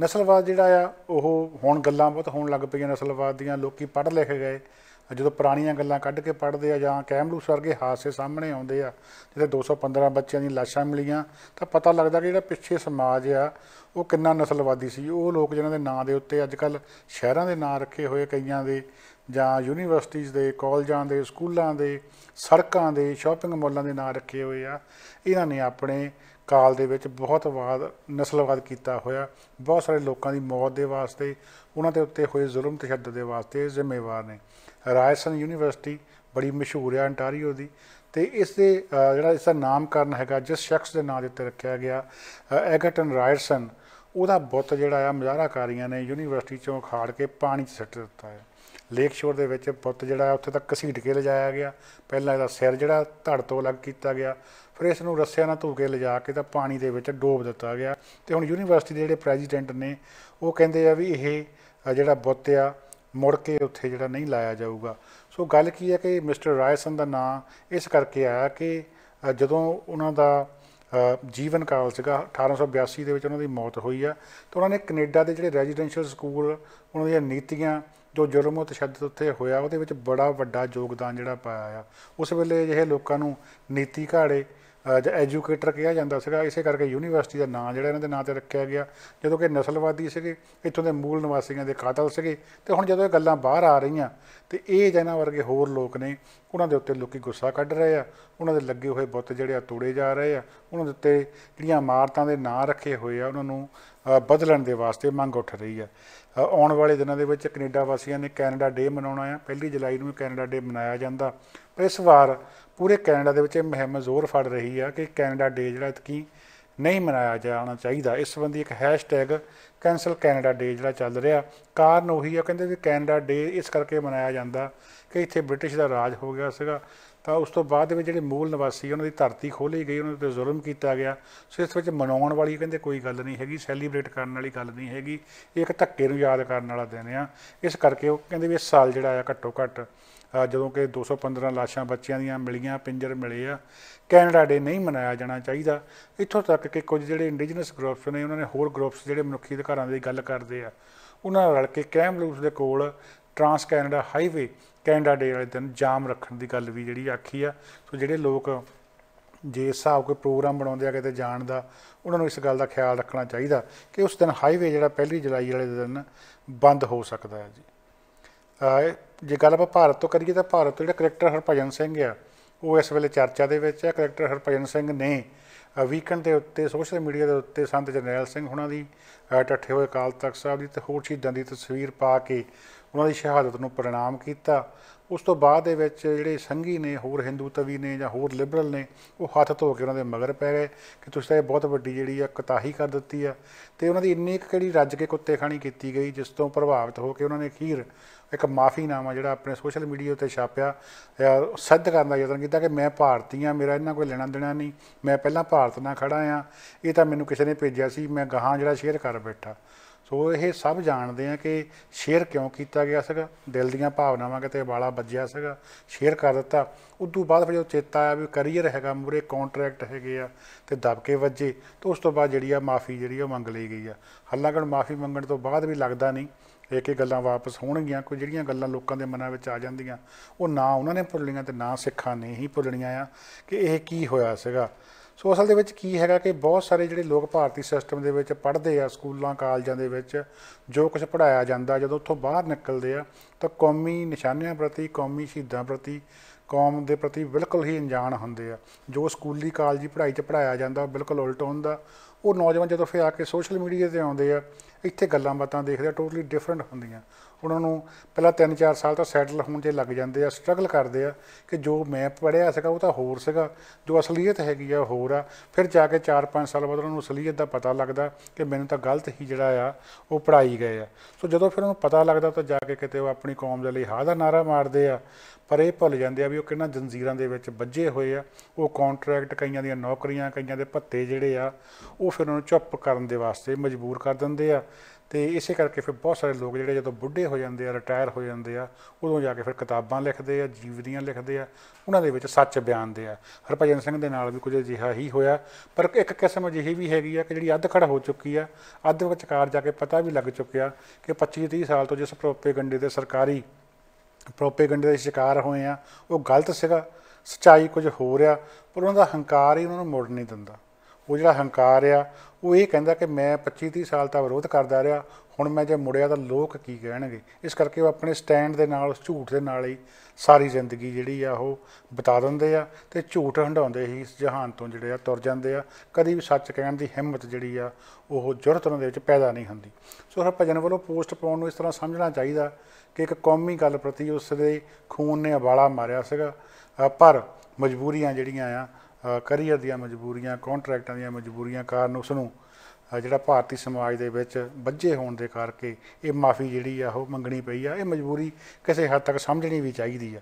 ਨਸਲਵਾਦ ਜਿਹੜਾ ਆ ਉਹ ਹੁਣ ਗੱਲਾਂ ਬਹੁਤ ਹੋਣ ਲੱਗ ਪਈਆਂ ਨਸਲਵਾਦ ਦੀਆਂ ਲੋਕੀ ਪੜ੍ਹ ਲਿਖ ਗਏ ਜਦੋਂ ਪੁਰਾਣੀਆਂ ਗੱਲਾਂ ਕੱਢ ਕੇ ਪੜਦੇ ਆ ਜਾਂ ਕੈਮਲੂਸ ਵਰਗੇ ਹਾਦਸੇ ਸਾਹਮਣੇ ਆਉਂਦੇ ਆ ਜਿਹੜੇ 215 ਬੱਚਿਆਂ ਦੀਆਂ ਲਾਸ਼ਾਂ ਮਿਲੀਆਂ ਤਾਂ ਪਤਾ ਲੱਗਦਾ ਕਿ ਜਿਹੜਾ ਪਿੱਛੇ ਸਮਾਜ ਆ ਉਹ ਕਿੰਨਾ ਨਸਲਵਾਦੀ ਸੀ ਉਹ ਲੋਕ ਜਿਨ੍ਹਾਂ ਦੇ ਨਾਂ ਦੇ ਉੱਤੇ ਅੱਜ ਕੱਲ ਸ਼ਹਿਰਾਂ ਦੇ ਨਾਂ ਰੱਖੇ ਹੋਏ ਕਈਆਂ ਦੇ ਜਾਂ ਯੂਨੀਵਰਸਿਟੀਆਂ ਦੇ ਕਾਲਜਾਂ ਦੇ ਸਕੂਲਾਂ ਦੇ ਸੜਕਾਂ ਦੇ ਸ਼ਾਪਿੰਗ ਮਾਲਾਂ ਦੇ ਨਾਂ ਰੱਖੇ ਹੋਏ ਆ ਇਹਨਾਂ ਨੇ ਆਪਣੇ ਕਾਲ ਦੇ ਵਿੱਚ ਬਹੁਤ ਵਾਦ ਨਸਲਵਾਦ ਕੀਤਾ ਹੋਇਆ ਬਹੁਤ ਸਾਰੇ ਲੋਕਾਂ ਦੀ ਮੌਤ ਦੇ ਵਾਸਤੇ ਉਹਨਾਂ ਦੇ ਉੱਤੇ ਹੋਏ ਜ਼ੁਲਮ ਤਸ਼ੱਦਦ ਦੇ ਵਾਸਤੇ ਜ਼ਿੰਮੇਵਾਰ ਨੇ ਰਾਇਸਨ ਯੂਨੀਵਰਸਿਟੀ ਬੜੀ ਮਸ਼ਹੂਰ ਹੈ ਅੰਟਾਰੀਓ ਦੀ ਤੇ ਇਸ ਦੇ ਜਿਹੜਾ ਇਸ ਦਾ ਨਾਮਕਰਨ ਹੈਗਾ ਜਿਸ ਸ਼ਖਸ ਦੇ ਨਾਂ ਦੇ ਉੱਤੇ ਰੱਖਿਆ ਗਿਆ ਐਗਟਨ ਰਾਇਸਨ ਉਹਦਾ ਬੁੱਤ ਜਿਹੜਾ ਆ ਕਾਰੀਆਂ ਨੇ ਯੂਨੀਵਰਸਿਟੀ ਚੋਂ ਖਾੜ ਕੇ ਪਾਣੀ 'ਚ ਸੁੱਟ ਦਿੱਤਾ ਹੈ ਲੇਕ ਸ਼ੋਰ ਦੇ ਵਿੱਚ ਬੁੱਤ ਜਿਹੜਾ ਉੱਥੇ ਤੱਕ ਘਸੀਟ ਕੇ ਲਿਜਾਇਆ ਗਿਆ ਪਹਿਲਾਂ ਇਹਦਾ ਸਿਰ ਜਿਹੜਾ ਧੜ ਤੋਂ ਅਲੱਗ ਕੀਤਾ ਗਿਆ ਫਿਰ ਇਸ ਨੂੰ ਰੱਸਿਆਂ ਨਾਲ ਧੂ ਕੇ ਲਿਜਾ ਕੇ ਤਾਂ ਪਾਣੀ ਦੇ ਵਿੱਚ ਡੋਬ ਦਿੱਤਾ ਗਿਆ ਤੇ ਹੁਣ ਯੂਨੀਵਰਸਿਟੀ ਦੇ ਜਿਹੜੇ ਪ੍ਰੈਜ਼ੀਡੈਂਟ ਨੇ ਉਹ ਕਹਿੰਦੇ ਆ ਵੀ ਇਹ ਜਿਹੜਾ ਬੁੱਤ ਆ ਮੁੜ ਕੇ ਉੱਥੇ ਜਿਹੜਾ ਨਹੀਂ ਲਾਇਆ ਜਾਊਗਾ ਸੋ ਗੱਲ ਕੀ ਹੈ ਕਿ ਮਿਸਟਰ ਰਾਇਸਨ ਦਾ ਨਾਮ ਇਸ ਕਰਕੇ ਆਇਆ ਕਿ ਜਦੋਂ ਉਹਨਾਂ ਦਾ ਜੀਵਨ ਕਾਲ ਸੀਗਾ 1882 ਦੇ ਵਿੱਚ ਉਹਨਾਂ ਦੀ ਮੌਤ ਹੋਈ ਆ ਤਾਂ ਉਹਨਾਂ ਨੇ ਕੈਨੇਡਾ ਦੇ ਜਿਹੜੇ ਰੈਜ਼ੀਡੈਂਸ਼ੀਅਲ ਸਕੂਲ ਉਹਨਾਂ ਦੀਆਂ ਨੀਤੀਆਂ ਜੋ ਜੁਰਮ ਅਤੇ ਤਸ਼ੱਦਦ ਉੱਤੇ ਹੋਇਆ ਉਹਦੇ ਵਿੱਚ ਬੜਾ ਵੱਡਾ ਯੋਗਦਾਨ ਜਿਹੜਾ ਪਾਇਆ ਆ ਉਸ ਵੇਲੇ ਜਿਹੇ ਲੋਕਾਂ ਨੂੰ ਨੀਤੀ ਘਾੜੇ ਜਾਂ ਐਜੂਕੇਟਰ ਕਿਹਾ ਜਾਂਦਾ ਸੀਗਾ ਇਸੇ ਕਰਕੇ ਯੂਨੀਵਰਸਿਟੀ ਦਾ ਨਾਂ ਜਿਹੜਾ ਇਹਨਾਂ ਦੇ ਨਾਂ ਤੇ ਰੱਖਿਆ ਗਿਆ ਜਦੋਂ ਕਿ ਨਸਲਵਾਦੀ ਸੀਗੇ ਇੱਥੋਂ ਦੇ ਮੂਲ ਨਿਵਾਸੀਆਂ ਦੇ ਕਾਤਲ ਸੀਗੇ ਤੇ ਹੁਣ ਜਦੋਂ ਇਹ ਗੱਲਾਂ ਬਾਹਰ ਆ ਰਹੀਆਂ ਤੇ ਇਹ ਜਿਹਨਾਂ ਵਰਗੇ ਹੋਰ ਲੋਕ ਨੇ ਉਹਨਾਂ ਦੇ ਉੱਤੇ ਲੋਕੀ ਗੁੱਸਾ ਕੱਢ ਰਹੇ ਆ ਉਹਨਾਂ ਦੇ ਲੱਗੇ ਹੋਏ ਬੁੱਤ ਜਿਹੜੇ ਆ ਤੋੜੇ ਜਾ ਰਹੇ ਆ ਉਹਨਾਂ ਦੇ ਉੱਤੇ ਜਿਹੜੀਆਂ ਇਮਾਰਤਾਂ ਦੇ ਨਾਂ ਰੱਖੇ ਹੋਏ ਆ ਉਹਨਾਂ ਨੂੰ ਬਦਲਣ ਦੇ ਵਾਸਤੇ ਮੰਗ ਉੱਠ ਰਹੀ ਹੈ ਆਉਣ ਵਾਲੇ ਦਿਨਾਂ ਦੇ ਵਿੱਚ ਕੈਨੇਡਾ ਵਾਸੀਆਂ ਨੇ ਕੈਨੇਡਾ ਡੇ ਮਨਾਉਣਾ ਹੈ ਪਹਿਲੀ ਜੁਲਾਈ ਨੂੰ ਕੈਨੇਡਾ ਡੇ ਮਨਾਇਆ ਜਾਂਦਾ ਪਰ ਇਸ ਵਾਰ ਪੂਰੇ ਕੈਨੇਡਾ ਦੇ ਵਿੱਚ ਇਹ ਮਹਿਮ ਜ਼ੋਰ ਫੜ ਰਹੀ ਹੈ ਕਿ ਕੈਨੇਡਾ ਡੇ ਜਿਹੜਾ ਇਤਕੀ ਨਹੀਂ ਮਨਾਇਆ ਜਾਣਾ ਚਾਹੀਦਾ ਇਸ ਸੰਬੰਧੀ ਇੱਕ ਹੈਸ਼ਟੈਗ ਕੈਨਸਲ ਕੈਨੇਡਾ ਡੇ ਜਿਹੜਾ ਚੱਲ ਰਿਹਾ ਕਾਰਨ ਉਹੀ ਹੈ ਕਹਿੰਦੇ ਵੀ ਕੈਨੇਡਾ ਡੇ ਇਸ ਕਰਕੇ ਮਨਾਇਆ ਜਾਂਦਾ ਕਿ ਇੱਥੇ ਬ੍ਰਿਟਿਸ਼ ਦਾ ਰਾਜ ਹੋ ਗਿਆ ਸੀਗਾ ਤਾਂ ਉਸ ਤੋਂ ਬਾਅਦ ਵਿੱਚ ਜਿਹੜੇ ਮੂਲ ਨਿਵਾਸੀ ਉਹਨਾਂ ਦੀ ਧਰਤੀ ਖੋਲੀ ਗਈ ਉਹਨਾਂ ਤੇ ਜ਼ੁਲਮ ਕੀਤਾ ਗਿਆ ਸੋ ਇਸ ਵਿੱਚ ਮਨਾਉਣ ਵਾਲੀ ਕਹਿੰਦੇ ਕੋਈ ਗੱਲ ਨਹੀਂ ਹੈਗੀ ਸੈਲੀਬ੍ਰੇਟ ਕਰਨ ਵਾਲੀ ਗੱਲ ਨਹੀਂ ਹੈਗੀ ਇੱਕ ਧੱਕੇ ਨੂੰ ਯਾਦ ਕਰਨ ਵਾਲਾ ਦਿਨ ਆ ਇਸ ਕਰਕੇ ਉਹ ਕਹਿੰਦੇ ਵੀ ਇਸ ਸਾਲ ਜਿਹੜਾ ਆ ਘੱਟੋ ਘੱਟ ਜਦੋਂ ਕਿ 215 ਲਾਸ਼ਾਂ ਬੱਚਿਆਂ ਦੀਆਂ ਮਿਲੀਆਂ ਪਿੰਜਰ ਮਿਲੇ ਆ ਕੈਨੇਡਾ ਡੇ ਨਹੀਂ ਮਨਾਇਆ ਜਾਣਾ ਚਾਹੀਦਾ ਇੱਥੋਂ ਤੱਕ ਕਿ ਕੁਝ ਜਿਹੜੇ ਇੰਡੀਜਨਸ ਗਰੁੱਪਸ ਨੇ ਉਹਨਾਂ ਨੇ ਹੋਰ ਗਰੁੱਪਸ ਜਿਹੜੇ ਮਨੁੱਖੀ ਅਧਿਕਾਰਾਂ ਦੀ ਗੱਲ ਕਰਦੇ ਆ ਉਹਨਾਂ ਨਾਲ ਰਲ ਕੇ ਕੈਮਲੂਸ ਦੇ ਕੋਲ Trans Canada highway Canada day ਵਾਲੇ ਦਿਨ ਜਾਮ ਰੱਖਣ ਦੀ ਗੱਲ ਵੀ ਜਿਹੜੀ ਆਖੀ ਆ ਸੋ ਜਿਹੜੇ ਲੋਕ ਜੇ ਹਿਸਾਬ ਕੋਈ ਪ੍ਰੋਗਰਾਮ ਬਣਾਉਂਦੇ ਆ ਕਿਤੇ ਜਾਣ ਦਾ ਉਹਨਾਂ ਨੂੰ ਇਸ ਗੱਲ ਦਾ ਖਿਆਲ ਰੱਖਣਾ ਚਾਹੀਦਾ ਕਿ ਉਸ ਦਿਨ ਹਾਈਵੇ ਜਿਹੜਾ ਪਹਿਲੀ ਜੁਲਾਈ ਵਾਲੇ ਦਿਨ ਬੰਦ ਹੋ ਸਕਦਾ ਹੈ ਜੀ ਜੇ ਗੱਲ ਆਪਾਂ ਭਾਰਤ ਤੋਂ ਕਰੀਏ ਤਾਂ ਭਾਰਤ ਤੋਂ ਜਿਹੜਾ ਕਰੈਕਟਰ ਹਰਭਜਨ ਸਿੰਘ ਆ ਉਹ ਇਸ ਵੇਲੇ ਚਰਚਾ ਦੇ ਵਿੱਚ ਹੈ ਕਰੈਕਟਰ ਹਰਭਜਨ ਸਿੰਘ ਨੇ ਵੀਕਐਂਡ ਦੇ ਉੱਤੇ ਸੋਸ਼ਲ ਮੀਡੀਆ ਦੇ ਉੱਤੇ ਸੰਤ ਜਰਨੈਲ ਸਿੰਘ ਹੁਣਾਂ ਦੀ ਟੱਠੇ ਹੋਏ ਅਕਾਲ ਤਖਤ ਸਾਹਿਬ ਦੀ ਤੇ ਹੋਰ ਚੀਜ਼ਾਂ ਦੀ ਤਸਵੀਰ ਪਾ ਕੇ ਉਹਨਾਂ ਦੀ ਸ਼ਹਾਦਤ ਨੂੰ ਪ੍ਰਣਾਮ ਕੀਤਾ ਉਸ ਤੋਂ ਬਾਅਦ ਦੇ ਵਿੱਚ ਜਿਹੜੇ ਸੰਗੀ ਨੇ ਹੋਰ ਹਿੰਦੂ ਤਵੀ ਨੇ ਜਾਂ ਹੋਰ ਲਿਬਰਲ ਨੇ ਉਹ ਹੱਥ ਧੋ ਕੇ ਉਹਨਾਂ ਦੇ ਮਗਰ ਪੈ ਗਏ ਕਿ ਤੁਸੀਂ ਤਾਂ ਇਹ ਬਹੁਤ ਵੱਡੀ ਜਿਹੜੀ ਆ ਕਤਾਹੀ ਕਰ ਦਿੱਤੀ ਆ ਤੇ ਉਹਨਾਂ ਦੀ ਇੰਨੀ ਇੱਕ ਕਿਹੜੀ ਰੱਜ ਕੇ ਕੁੱਤੇ ਖਾਣੀ ਕੀਤੀ ਗਈ ਜਿਸ ਤੋਂ ਪ੍ਰਭਾਵਿਤ ਹੋ ਕੇ ਉਹਨਾਂ ਨੇ ਅਖੀਰ ਇੱਕ ਮਾਫੀਨਾਮਾ ਜਿਹੜਾ ਆਪਣੇ ਸੋਸ਼ਲ ਮੀਡੀਆ ਉੱਤੇ ਛਾਪਿਆ ਸਿੱਧ ਕਰਨ ਦਾ ਯਤਨ ਕੀਤਾ ਕਿ ਮੈਂ ਭਾਰਤੀ ਆ ਮੇਰਾ ਇਹਨਾਂ ਕੋਈ ਲੈਣਾ ਦੇਣਾ ਨਹੀਂ ਮੈਂ ਪਹਿਲਾਂ ਭਾਰਤ ਨਾਲ ਖੜਾ ਆ ਇਹ ਤਾਂ ਮੈਨੂੰ ਕਿਸੇ ਨੇ ਭੇਜਿਆ ਸੀ ਮੈਂ ਗਾਹਾਂ ਜਿਹੜਾ ਸ਼ੇਅਰ ਕਰ ਬੈਠਾ ਸੋ ਇਹ ਸਭ ਜਾਣਦੇ ਆ ਕਿ ਸ਼ੇਅਰ ਕਿਉਂ ਕੀਤਾ ਗਿਆ ਸੀਗਾ ਦਿਲ ਦੀਆਂ ਭਾਵਨਾਵਾਂ ਕਿਤੇ ਵਾਲਾ ਵੱਜਿਆ ਸੀਗਾ ਸ਼ੇਅਰ ਕਰ ਦਿੱਤਾ ਉਸ ਤੋਂ ਬਾਅਦ ਫਿਰ ਉਹ ਚੇਤਾ ਆਇਆ ਵੀ ਕਰੀਅਰ ਹੈਗਾ ਮੂਰੇ ਕੰਟਰੈਕਟ ਹੈਗੇ ਆ ਤੇ ਦਬਕੇ ਵੱਜੇ ਤੇ ਉਸ ਤੋਂ ਬਾਅਦ ਜਿਹੜੀ ਆ ਮਾਫੀ ਜਿਹੜੀ ਉਹ ਮੰਗ ਲਈ ਗਈ ਆ ਹਾਲਾਂਕਿ ਮਾਫੀ ਮੰਗਣ ਤੋਂ ਬਾਅਦ ਵੀ ਲੱਗਦਾ ਨਹੀਂ ਇੱਕ ਇੱਕ ਗੱਲਾਂ ਵਾਪਸ ਹੋਣਗੀਆਂ ਕੋਈ ਜਿਹੜੀਆਂ ਗੱਲਾਂ ਲੋਕਾਂ ਦੇ ਮਨਾਂ ਵਿੱਚ ਆ ਜਾਂਦੀਆਂ ਉਹ ਨਾ ਉਹਨਾਂ ਨੇ ਭੁੱਲੀਆਂ ਤੇ ਨਾ ਸਿੱਖਾਂ ਨੇ ਹੀ ਭੁੱਲਣੀਆਂ ਆ ਕਿ ਇਹ ਕੀ ਹੋਇਆ ਸੀਗਾ ਸੋ ਅਸਲ ਦੇ ਵਿੱਚ ਕੀ ਹੈਗਾ ਕਿ ਬਹੁਤ ਸਾਰੇ ਜਿਹੜੇ ਲੋਕ ਭਾਰਤੀ ਸਿਸਟਮ ਦੇ ਵਿੱਚ ਪੜ੍ਹਦੇ ਆ ਸਕੂਲਾਂ ਕਾਲਜਾਂ ਦੇ ਵਿੱਚ ਜੋ ਕੁਝ ਪੜਾਇਆ ਜਾਂਦਾ ਜਦੋਂ ਉੱਥੋਂ ਬਾਹਰ ਨਿਕਲਦੇ ਆ ਤਾਂ ਕੌਮੀ ਨਿਸ਼ਾਨਿਆਂ ਪ੍ਰਤੀ ਕੌਮੀ ਸ਼ਹੀਦਾਂ ਪ੍ਰਤੀ ਕੌਮ ਦੇ ਪ੍ਰਤੀ ਬਿਲਕੁਲ ਹੀ ਅਣਜਾਣ ਹੁੰਦੇ ਆ ਜੋ ਸਕੂਲੀ ਕਾਲਜੀ ਪੜ੍ਹਾਈ 'ਚ ਪੜਾਇਆ ਜਾਂਦਾ ਬਿਲਕੁਲ ਉਲਟ ਹੁੰਦਾ ਉਹ ਨੌਜਵਾਨ ਜਦੋਂ ਫੇ ਆ ਕੇ ਸੋਸ਼ਲ ਮੀਡੀਆ ਤੇ ਆਉਂਦੇ ਆ ਇੱਥੇ ਗੱਲਾਂ ਬਾਤਾਂ ਦੇਖਦੇ ਆ ਟੋਟਲੀ ਡਿਫਰੈਂਟ ਹੁੰਦੀਆਂ ਉਹਨਾਂ ਨੂੰ ਪਹਿਲਾਂ 3-4 ਸਾਲ ਤਾਂ ਸੈਟਲ ਹੋਣ ਦੇ ਲੱਗ ਜਾਂਦੇ ਆ ਸਟਰਗਲ ਕਰਦੇ ਆ ਕਿ ਜੋ ਮੈਂ ਪੜਿਆ ਸੀਗਾ ਉਹ ਤਾਂ ਹੋਰ ਸੀਗਾ ਜੋ ਅਸਲੀਅਤ ਹੈਗੀ ਆ ਹੋਰ ਆ ਫਿਰ ਜਾ ਕੇ 4-5 ਸਾਲ ਬਾਅਦ ਉਹਨਾਂ ਨੂੰ ਅਸਲੀਅਤ ਦਾ ਪਤਾ ਲੱਗਦਾ ਕਿ ਮੈਨੂੰ ਤਾਂ ਗਲਤ ਹੀ ਜਿਹੜਾ ਆ ਉਹ ਪੜਾਈ ਗਏ ਆ ਸੋ ਜਦੋਂ ਫਿਰ ਉਹਨੂੰ ਪਤਾ ਲੱਗਦਾ ਤਾਂ ਜਾ ਕੇ ਕਿਤੇ ਉਹ ਆਪਣੀ ਕੌਮ ਦੇ ਲਈ ਹਾ ਦਾ ਨਾਰਾ ਮਾਰਦੇ ਆ ਪਰ ਇਹ ਭੁੱਲ ਜਾਂਦੇ ਆ ਵੀ ਉਹ ਕਿੰਨਾ ਜ਼ੰਜੀਰਾਂ ਦੇ ਵਿੱਚ ਵੱਜੇ ਹੋਏ ਆ ਉਹ ਕੰਟਰੈਕਟ ਕਈਆਂ ਦੀਆਂ ਨੌਕਰੀਆਂ ਕਈਆਂ ਦੇ ਭੱਤੇ ਜਿਹੜੇ ਆ ਉਹ ਫਿਰ ਉਹਨਾਂ ਨੂੰ ਚੁੱਪ ਕਰਨ ਦੇ ਵਾਸਤੇ ਮਜਬੂਰ ਕਰ ਦਿੰਦੇ ਆ ਤੇ ਇਸੇ ਕਰਕੇ ਫਿਰ ਬਹੁਤ ਸਾਰੇ ਲੋਕ ਜਿਹੜੇ ਜਦੋਂ ਬੁੱਢੇ ਹੋ ਜਾਂਦੇ ਆ ਰਿਟਾਇਰ ਹੋ ਜਾਂਦੇ ਆ ਉਦੋਂ ਜਾ ਕੇ ਫਿਰ ਕਿਤਾਬਾਂ ਲਿਖਦੇ ਆ ਜੀਵਨੀਆਂ ਲਿਖਦੇ ਆ ਉਹਨਾਂ ਦੇ ਵਿੱਚ ਸੱਚ ਬਿਆਨਦੇ ਆ ਹਰਭਜਨ ਸਿੰਘ ਦੇ ਨਾਲ ਵੀ ਕੁਝ ਅਜਿਹਾ ਹੀ ਹੋਇਆ ਪਰ ਇੱਕ ਕਿਸਮ ਅਜਿਹੀ ਵੀ ਹੈਗੀ ਆ ਕਿ ਜਿਹੜੀ ਅੱਧ ਖੜਾ ਹੋ ਚੁੱਕੀ ਆ ਅੱਧ ਵਿਚਕਾਰ ਜਾ ਕੇ ਪਤਾ ਵੀ ਲੱਗ ਚੁੱਕਿਆ ਕਿ 25 30 ਸਾਲ ਤੋਂ ਜਿਸ ਪ੍ਰੋਪੇਗੰਡੇ ਦੇ ਸਰਕਾਰੀ ਪ੍ਰੋਪੇਗੰਡੇ ਦੇ ਸ਼ਿਕਾਰ ਹੋਏ ਆ ਉਹ ਗਲਤ ਸੀਗਾ ਸਚਾਈ ਕੁਝ ਹੋਰ ਆ ਪਰ ਉਹਨਾਂ ਦਾ ਹੰਕਾਰ ਹੀ ਉਹਨਾਂ ਨੂੰ ਮੋੜ ਨਹੀਂ ਦਿੰਦਾ ਉਹ ਜਿਹੜਾ ਹੰਕਾਰ ਆ ਉਹ ਇਹ ਕਹਿੰਦਾ ਕਿ ਮੈਂ 25 30 ਸਾਲ ਤੱਕ ਵਿਰੋਧ ਕਰਦਾ ਰਿਹਾ ਹੁਣ ਮੈਂ ਜੇ ਮੁੜਿਆ ਤਾਂ ਲੋਕ ਕੀ ਕਹਿਣਗੇ ਇਸ ਕਰਕੇ ਉਹ ਆਪਣੇ ਸਟੈਂਡ ਦੇ ਨਾਲ ਝੂਠ ਦੇ ਨਾਲ ਹੀ ਸਾਰੀ ਜ਼ਿੰਦਗੀ ਜਿਹੜੀ ਆ ਉਹ ਬਤਾ ਦਿੰਦੇ ਆ ਤੇ ਝੂਠ ਹੰਡਾਉਂਦੇ ਹੀ ਇਸ ਜਹਾਨ ਤੋਂ ਜਿਹੜੇ ਆ ਤੁਰ ਜਾਂਦੇ ਆ ਕਦੀ ਵੀ ਸੱਚ ਕਹਿਣ ਦੀ ਹਿੰਮਤ ਜਿਹੜੀ ਆ ਉਹ ਜੁਰਤ ਉਹਨਾਂ ਦੇ ਵਿੱਚ ਪੈਦਾ ਨਹੀਂ ਹੁੰਦੀ ਸੋ ਹਰ ਭਜਨ ਵੱਲੋਂ ਪੋਸਟ ਪਾਉਣ ਨੂੰ ਇਸ ਤਰ੍ਹਾਂ ਸਮਝਣਾ ਚਾਹੀਦਾ ਕਿ ਇੱਕ ਕੌਮੀ ਗੱਲ ਪ੍ਰਤੀ ਉਸ ਦੇ ਖੂਨ ਨੇ ਅਬਾਲਾ ਮਾਰਿਆ ਸੀਗਾ ਪਰ ਮਜਬੂਰੀਆਂ ਜਿਹੜੀਆਂ ਆ ਕਰੀਅਰ ਦੀਆਂ ਮਜਬੂਰੀਆਂ ਕੰਟਰੈਕਟਾਂ ਦੀਆਂ ਮਜਬੂਰੀਆਂ ਕਾਰਨ ਉਸ ਨੂੰ ਜਿਹੜਾ ਭਾਰਤੀ ਸਮਾਜ ਦੇ ਵਿੱਚ ਵੱਜੇ ਹੋਣ ਦੇ ਕਰਕੇ ਇਹ ਮਾਫੀ ਜਿਹੜੀ ਆ ਉਹ ਮੰਗਣੀ ਪਈ ਆ ਇਹ ਮਜਬੂਰੀ ਕਿਸੇ ਹੱਦ ਤੱਕ ਸਮਝਣੀ ਵੀ ਚਾਹੀਦੀ ਆ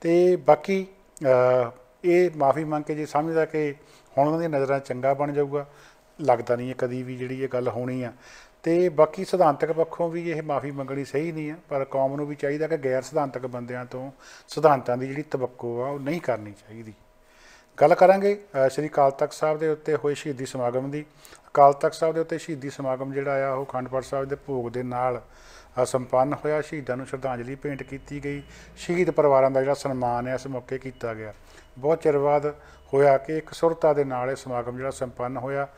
ਤੇ ਬਾਕੀ ਇਹ ਮਾਫੀ ਮੰਗ ਕੇ ਜੇ ਸਮਝਦਾ ਕਿ ਹੁਣ ਉਹਨਾਂ ਦੀ ਨਜ਼ਰਾਂ ਚੰਗਾ ਬਣ ਜਾਊਗਾ ਲੱਗਦਾ ਨਹੀਂ ਇਹ ਕਦੀ ਵੀ ਜਿਹੜੀ ਇਹ ਗੱਲ ਹੋਣੀ ਆ ਤੇ ਬਾਕੀ ਸਿਧਾਂਤਕ ਪੱਖੋਂ ਵੀ ਇਹ ਮਾਫੀ ਮੰਗਣੀ ਸਹੀ ਨਹੀਂ ਆ ਪਰ ਕੌਮ ਨੂੰ ਵੀ ਚਾਹੀਦਾ ਕਿ ਗੈਰ ਸਿਧਾਂਤਕ ਬੰਦਿਆਂ ਤੋਂ ਸਿਧਾਂਤਾਂ ਦੀ ਜਿਹੜੀ ਤਵੱਕੋ ਆ ਉਹ ਨਹੀਂ ਕਰਨੀ ਚਾਹੀਦੀ ਗੱਲ ਕਰਾਂਗੇ ਸ੍ਰੀ ਅਕਾਲ ਤਖਤ ਸਾਹਿਬ ਦੇ ਉੱਤੇ ਹੋਏ ਸ਼ਹੀਦੀ ਸਮਾਗਮ ਦੀ ਅਕਾਲ ਤਖਤ ਸਾਹਿਬ ਦੇ ਉੱਤੇ ਸ਼ਹੀਦੀ ਸਮਾਗਮ ਜਿਹੜਾ ਆ ਉਹ ਖੰਡਪੜ ਸਾਹਿਬ ਦੇ ਭੋਗ ਦੇ ਨਾਲ ਸੰਪੰਨ ਹੋਇਆ ਸ਼ਹੀਦਾਂ ਨੂੰ ਸ਼ਰਧਾਂਜਲੀ ਭੇਂਟ ਕੀਤੀ ਗਈ ਸ਼ਹੀਦ ਪਰਿਵਾਰਾਂ ਦਾ ਜਿਹੜਾ ਸਨਮਾਨ ਹੈ ਇਸ ਮੌਕੇ ਕੀਤਾ ਗਿਆ ਬਹੁਤ ਚਿਰ ਬਾਅਦ ਹੋਇਆ ਕਿ ਇੱਕ ਸੁਰਤਾ ਦੇ ਨਾਲ ਇਹ ਸਮਾਗਮ ਜਿਹੜਾ ਸੰਪੰਨ ਹੋਇਆ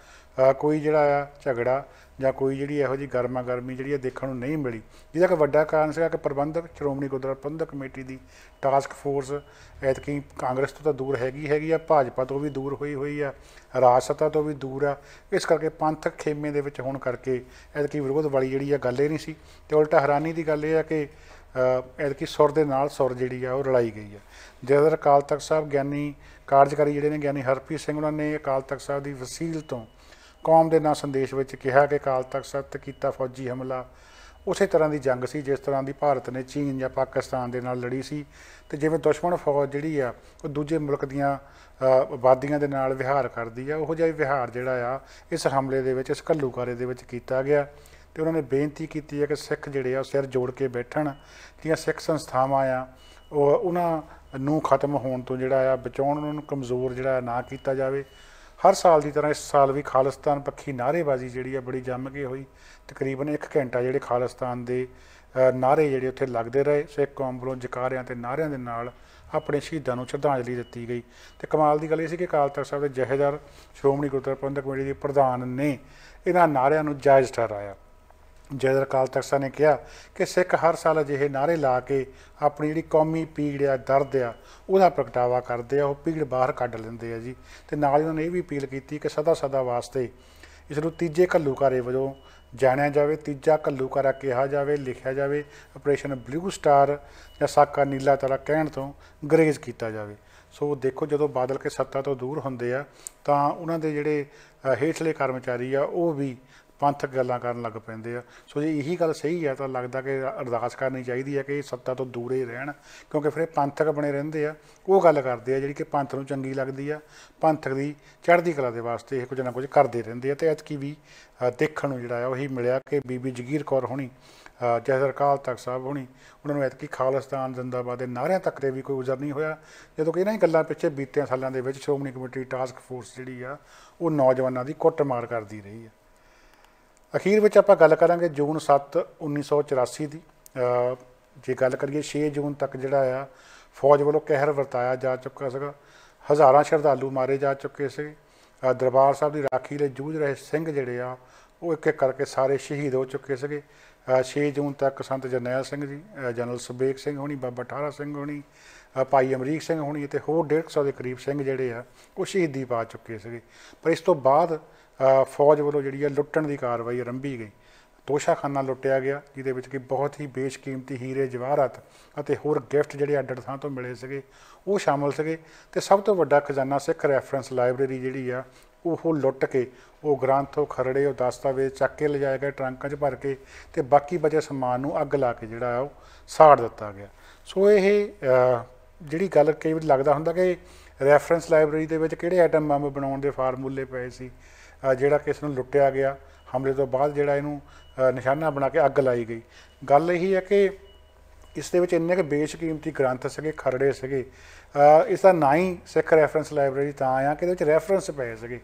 ਕੋਈ ਜਿਹੜਾ ਆ ਝਗੜਾ ਜਾਂ ਕੋਈ ਜਿਹੜੀ ਇਹੋ ਜੀ ਗਰਮਾ ਗਰਮੀ ਜਿਹੜੀ ਆ ਦੇਖਣ ਨੂੰ ਨਹੀਂ ਮਿਲੀ ਜਿਹਦਾ ਕਿ ਵੱਡਾ ਕਾਰਨ ਸੀਗਾ ਕਿ ਪ੍ਰਬੰਧਕ ਸ਼੍ਰੋਮਣੀ ਗੁਰਦੁਆਰਾ ਪ੍ਰਬੰਧਕ ਕਮੇਟੀ ਦੀ ਟਾਸਕ ਫੋਰਸ ਐਤਕੀ ਕਾਂਗਰਸ ਤੋਂ ਤਾਂ ਦੂਰ ਹੈਗੀ ਹੈਗੀ ਆ ਭਾਜਪਾ ਤੋਂ ਵੀ ਦੂਰ ਹੋਈ ਹੋਈ ਆ ਰਾਸ਼ਤਾ ਤੋਂ ਵੀ ਦੂਰ ਆ ਇਸ ਕਰਕੇ ਪੰਥਕ ਖੇਮੇ ਦੇ ਵਿੱਚ ਹੋਣ ਕਰਕੇ ਐਤਕੀ ਵਿਰੋਧ ਵਾਲੀ ਜਿਹੜੀ ਆ ਗੱਲ ਹੀ ਨਹੀਂ ਸੀ ਤੇ ਉਲਟਾ ਹੈਰਾਨੀ ਦੀ ਗੱਲ ਇਹ ਆ ਕਿ ਐਤਕੀ ਸੁਰ ਦੇ ਨਾਲ ਸੁਰ ਜਿਹੜੀ ਆ ਉਹ ਰਲਾਈ ਗਈ ਆ ਜਦੋਂ ਅਕਾਲ ਤਖਤ ਸਾਹਿਬ ਗਿਆਨੀ ਕਾਰਜਕਾਰੀ ਜਿਹੜੇ ਨੇ ਗਿਆਨੀ ਹਰਪ੍ਰੀਤ ਸਿੰਘ ਉਹਨਾਂ ਨੇ ਅਕਾਲ ਤਖਤ ਸਾਹਿਬ ਦੀ ਵਸੀਲ ਤੋਂ ਕੌਮ ਦੇ ਨਾਂ ਸੰਦੇਸ਼ ਵਿੱਚ ਕਿਹਾ ਕਿ ਕਾਲ ਤੱਕ ਸਾਹਿਬ ਕੀਤਾ ਫੌਜੀ ਹਮਲਾ ਉਸੇ ਤਰ੍ਹਾਂ ਦੀ ਜੰਗ ਸੀ ਜਿਸ ਤਰ੍ਹਾਂ ਦੀ ਭਾਰਤ ਨੇ ਚੀਨ ਜਾਂ ਪਾਕਿਸਤਾਨ ਦੇ ਨਾਲ ਲੜੀ ਸੀ ਤੇ ਜਿਵੇਂ ਦੁਸ਼ਮਣ ਫੌਜ ਜਿਹੜੀ ਆ ਉਹ ਦੂਜੇ ਮੁਲਕ ਦੀਆਂ ਆਬਾਦੀਆਂ ਦੇ ਨਾਲ ਵਿਹਾਰ ਕਰਦੀ ਆ ਉਹੋ ਜਿਹਾ ਵਿਹਾਰ ਜਿਹੜਾ ਆ ਇਸ ਹਮਲੇ ਦੇ ਵਿੱਚ ਇਸ ਕੱਲੂਕਾਰੇ ਦੇ ਵਿੱਚ ਕੀਤਾ ਗਿਆ ਤੇ ਉਹਨਾਂ ਨੇ ਬੇਨਤੀ ਕੀਤੀ ਹੈ ਕਿ ਸਿੱਖ ਜਿਹੜੇ ਆ ਸਿਰ ਜੋੜ ਕੇ ਬੈਠਣ ਜਿਹੜੀਆਂ ਸਿੱਖ ਸੰਸਥਾਵਾਂ ਆ ਉਹ ਉਹਨਾਂ ਨੂੰ ਖਤਮ ਹੋਣ ਤੋਂ ਜਿਹੜਾ ਆ ਬਚਾਉਣ ਉਹਨਾਂ ਨੂੰ ਕਮਜ਼ੋਰ ਜਿਹੜਾ ਨਾ ਕੀਤਾ ਜਾਵੇ ਹਰ ਸਾਲ ਦੀ ਤਰ੍ਹਾਂ ਇਸ ਸਾਲ ਵੀ ਖਾਲਿਸਤਾਨ ਪੱਖੀ ਨਾਰੇਬਾਜ਼ੀ ਜਿਹੜੀ ਆ ਬੜੀ ਜੰਮ ਕੇ ਹੋਈ ਤਕਰੀਬਨ 1 ਘੰਟਾ ਜਿਹੜੇ ਖਾਲਿਸਤਾਨ ਦੇ ਨਾਰੇ ਜਿਹੜੇ ਉੱਥੇ ਲੱਗਦੇ ਰਹੇ ਸਿੱਖ ਕੌਮ ਵੱਲੋਂ ਜਕਾਰਿਆਂ ਤੇ ਨਾਰਿਆਂ ਦੇ ਨਾਲ ਆਪਣੇ ਸ਼ਹੀਦਾਂ ਨੂੰ ਸ਼ਰਧਾਂਜਲੀ ਦਿੱਤੀ ਗਈ ਤੇ ਕਮਾਲ ਦੀ ਗੱਲ ਇਹ ਸੀ ਕਿ ਕਾਲ ਤਖਤ ਸਾਹਿਬ ਦੇ ਜਹੇਦਾਰ ਸ਼੍ਰੋਮਣੀ ਗੁਰਦੁਆਰਾ ਪ੍ਰਬੰਧਕ ਕਮੇਟੀ ਦੇ ਪ੍ਰਧਾਨ ਨੇ ਇਹਨਾਂ ਨਾਰਿਆਂ ਨੂੰ ਜਾਇਜ਼ ਠਹਿਰਾਇਆ ਜੈਦਰ ਕਾਲ ਤਖਸਾ ਨੇ ਕਿਹਾ ਕਿ ਸਿੱਖ ਹਰ ਸਾਲ ਅਜਿਹੇ ਨਾਰੇ ਲਾ ਕੇ ਆਪਣੀ ਜਿਹੜੀ ਕੌਮੀ ਪੀੜ ਆ ਦਰਦ ਆ ਉਹਦਾ ਪ੍ਰਗਟਾਵਾ ਕਰਦੇ ਆ ਉਹ ਪੀੜ ਬਾਹਰ ਕੱਢ ਲੈਂਦੇ ਆ ਜੀ ਤੇ ਨਾਲ ਹੀ ਉਹਨਾਂ ਨੇ ਇਹ ਵੀ ਅਪੀਲ ਕੀਤੀ ਕਿ ਸਦਾ ਸਦਾ ਵਾਸਤੇ ਇਸ ਨੂੰ ਤੀਜੇ ਘੱਲੂਕਾਰੇ ਵਜੋਂ ਜਾਣਿਆ ਜਾਵੇ ਤੀਜਾ ਘੱਲੂਕਾਰਾ ਕਿਹਾ ਜਾਵੇ ਲਿਖਿਆ ਜਾਵੇ ਆਪਰੇਸ਼ਨ ਬਲੂ ਸਟਾਰ ਜਾਂ ਸਾਕਾ ਨੀਲਾ ਤਾਰਾ ਕਹਿਣ ਤੋਂ ਗਰੇਜ਼ ਕੀਤਾ ਜਾਵੇ ਸੋ ਦੇਖੋ ਜਦੋਂ ਬਾਦਲ ਕੇ ਸੱਤਾ ਤੋਂ ਦੂਰ ਹੁੰਦੇ ਆ ਤਾਂ ਉਹਨਾਂ ਦੇ ਜਿਹੜੇ ਹੇਠਲੇ ਕਰਮਚਾਰੀ ਆ ਉਹ ਵੀ ਪੰਥਕ ਗੱਲਾਂ ਕਰਨ ਲੱਗ ਪੈਂਦੇ ਆ ਸੋ ਜੇ ਇਹੀ ਗੱਲ ਸਹੀ ਹੈ ਤਾਂ ਲੱਗਦਾ ਕਿ ਅਰਦਾਸ ਕਰਨੀ ਚਾਹੀਦੀ ਹੈ ਕਿ ਇਹ ਸੱਤਾ ਤੋਂ ਦੂਰੇ ਰਹਿਣ ਕਿਉਂਕਿ ਫਿਰ ਇਹ ਪੰਥਕ ਬਣੇ ਰਹਿੰਦੇ ਆ ਉਹ ਗੱਲ ਕਰਦੇ ਆ ਜਿਹੜੀ ਕਿ ਪੰਥ ਨੂੰ ਚੰਗੀ ਲੱਗਦੀ ਆ ਪੰਥਕ ਦੀ ਚੜ੍ਹਦੀ ਕਲਾ ਦੇ ਵਾਸਤੇ ਇਹ ਕੁਝ ਨਾ ਕੁਝ ਕਰਦੇ ਰਹਿੰਦੇ ਆ ਤੇ ਅੱਜ ਕੀ ਵੀ ਦੇਖਣ ਨੂੰ ਜਿਹੜਾ ਆ ਉਹੀ ਮਿਲਿਆ ਕਿ ਬੀਬੀ ਜਗੀਰ ਕੌਰ ਹੋਣੀ ਜਹਦਰ ਕਾਲ ਤੱਕ ਸਾਹਿਬ ਹੋਣੀ ਉਹਨਾਂ ਨੂੰ ਐਤਕੀ ਖਾਲਸਤਾਨ ਜ਼ਿੰਦਾਬਾਦ ਦੇ ਨਾਰਿਆਂ ਤੱਕ ਦੇ ਵੀ ਕੋਈ ਉਜਰ ਨਹੀਂ ਹੋਇਆ ਜਦੋਂ ਕਿ ਇਹਨਾਂ ਹੀ ਗੱਲਾਂ ਪਿੱਛੇ ਬੀਤਿਆਂ ਸਾਲਾਂ ਦੇ ਵਿੱਚ ਸ਼੍ਰੋਮਣੀ ਕਮੇਟੀ ਟਾਸਕ ਫੋਰਸ ਜਿਹੜੀ ਆ ਉਹ ਨੌਜਵਾਨਾਂ ਦੀ ਕੁੱਟਮਾਰ ਕਰਦੀ ਰਹੀ ਆ ਅਖੀਰ ਵਿੱਚ ਆਪਾਂ ਗੱਲ ਕਰਾਂਗੇ ਜੂਨ 7 1984 ਦੀ ਜੇ ਗੱਲ ਕਰੀਏ 6 ਜੂਨ ਤੱਕ ਜਿਹੜਾ ਆ ਫੌਜ ਵੱਲੋਂ ਕਹਿਰ ਵਰਤਾਇਆ ਜਾ ਚੁੱਕਾ ਸੀਗਾ ਹਜ਼ਾਰਾਂ ਸ਼ਰਧਾਲੂ ਮਾਰੇ ਜਾ ਚੁੱਕੇ ਸੀ ਦਰਬਾਰ ਸਾਹਿਬ ਦੀ ਰਾਖੀ ਲਈ ਜੂਝ ਰਹੇ ਸਿੰਘ ਜਿਹੜੇ ਆ ਉਹ ਇੱਕ ਇੱਕ ਕਰਕੇ ਸਾਰੇ ਸ਼ਹੀਦ ਹੋ ਚੁੱਕੇ ਸੀਗੇ 6 ਜੂਨ ਤੱਕ ਸੰਤ ਜਰਨੈਲ ਸਿੰਘ ਜੀ ਜਨਰਲ ਸੁਬੇਕ ਸਿੰਘ ਹੋਣੀ ਬਾਬਾ ਠਾਰਾ ਸਿੰਘ ਹੋਣੀ ਭਾਈ ਅਮਰੀਕ ਸਿੰਘ ਹੋਣੀ ਤੇ ਹੋਰ 150 ਦੇ ਕਰੀਬ ਸਿੰਘ ਜਿਹੜੇ ਆ ਉਹ ਸ਼ਹੀਦੀ ਪਾ ਚੁੱਕੇ ਸੀਗੇ ਪਰ ਇਸ ਤੋਂ ਬਾਅਦ ਫੌਜ ਵੱਲੋਂ ਜਿਹੜੀ ਹੈ ਲੁੱਟਣ ਦੀ ਕਾਰਵਾਈ ਆਰੰਭੀ ਗਈ ਤੋਸ਼ਾਖਾਨਾ ਲੁੱਟਿਆ ਗਿਆ ਜਿਹਦੇ ਵਿੱਚ ਕਿ ਬਹੁਤ ਹੀ ਬੇਸ਼ਕੀਮਤੀ ਹੀਰੇ ਜਵਾਹਰਾਤ ਅਤੇ ਹੋਰ ਗਿਫਟ ਜਿਹੜੇ ਅੱਡ ਥਾਂ ਤੋਂ ਮਿਲੇ ਸੀਗੇ ਉਹ ਸ਼ਾਮਲ ਸੀਗੇ ਤੇ ਸਭ ਤੋਂ ਵੱਡਾ ਖਜ਼ਾਨਾ ਸਿੱਖ ਰੈਫਰੈਂਸ ਲਾਇਬ੍ਰੇਰੀ ਜਿਹੜੀ ਆ ਉਹ ਲੁੱਟ ਕੇ ਉਹ ਗ੍ਰੰਥ ਉਹ ਖਰੜੇ ਉਹ ਦਸਤਾਵੇਜ਼ ਚੱਕ ਕੇ ਲਿਜਾਇਆ ਗਿਆ ਟਰੰਕਾਂ 'ਚ ਭਰ ਕੇ ਤੇ ਬਾਕੀ ਬਚੇ ਸਮਾਨ ਨੂੰ ਅੱਗ ਲਾ ਕੇ ਜਿਹੜਾ ਉਹ ਸਾੜ ਦਿੱਤਾ ਗਿਆ ਸੋ ਇਹ ਜਿਹੜੀ ਗੱਲ ਕਈ ਵਾਰ ਲੱਗਦਾ ਹੁੰਦਾ ਕਿ ਰੈਫਰੈਂਸ ਲਾਇਬ੍ਰੇਰੀ ਦੇ ਵਿੱਚ ਕਿਹੜੇ ਆਈਟਮ ਬੰਬ ਬਣਾਉਣ ਦੇ ਫਾਰਮੂਲੇ ਪਏ ਸੀ ਜਿਹੜਾ ਕਿ ਇਸ ਨੂੰ ਲੁੱਟਿਆ ਗਿਆ ਹਮਲੇ ਤੋਂ ਬਾਅਦ ਜਿਹੜਾ ਇਹਨੂੰ ਨਿਸ਼ਾਨਾ ਬਣਾ ਕੇ ਅੱਗ ਲਾਈ ਗਈ ਗੱਲ ਇਹ ਹੈ ਕਿ ਇਸ ਦੇ ਵਿੱਚ ਇੰਨੇ ਕਿ ਬੇਸ਼ਕੀਮਤੀ ਗ੍ਰੰਥ ਸੀਗੇ ਖਰੜੇ ਸੀਗੇ ਇਸ ਦਾ ਨਾਂ ਹੀ ਸਿੱਖ ਰੈਫਰੈਂਸ ਲਾਇਬ੍ਰੇਰੀ ਤਾਂ ਆਇਆ ਕਿ ਇਹਦੇ ਵਿੱਚ ਰੈਫਰੈਂਸ ਪਏ ਸੀਗੇ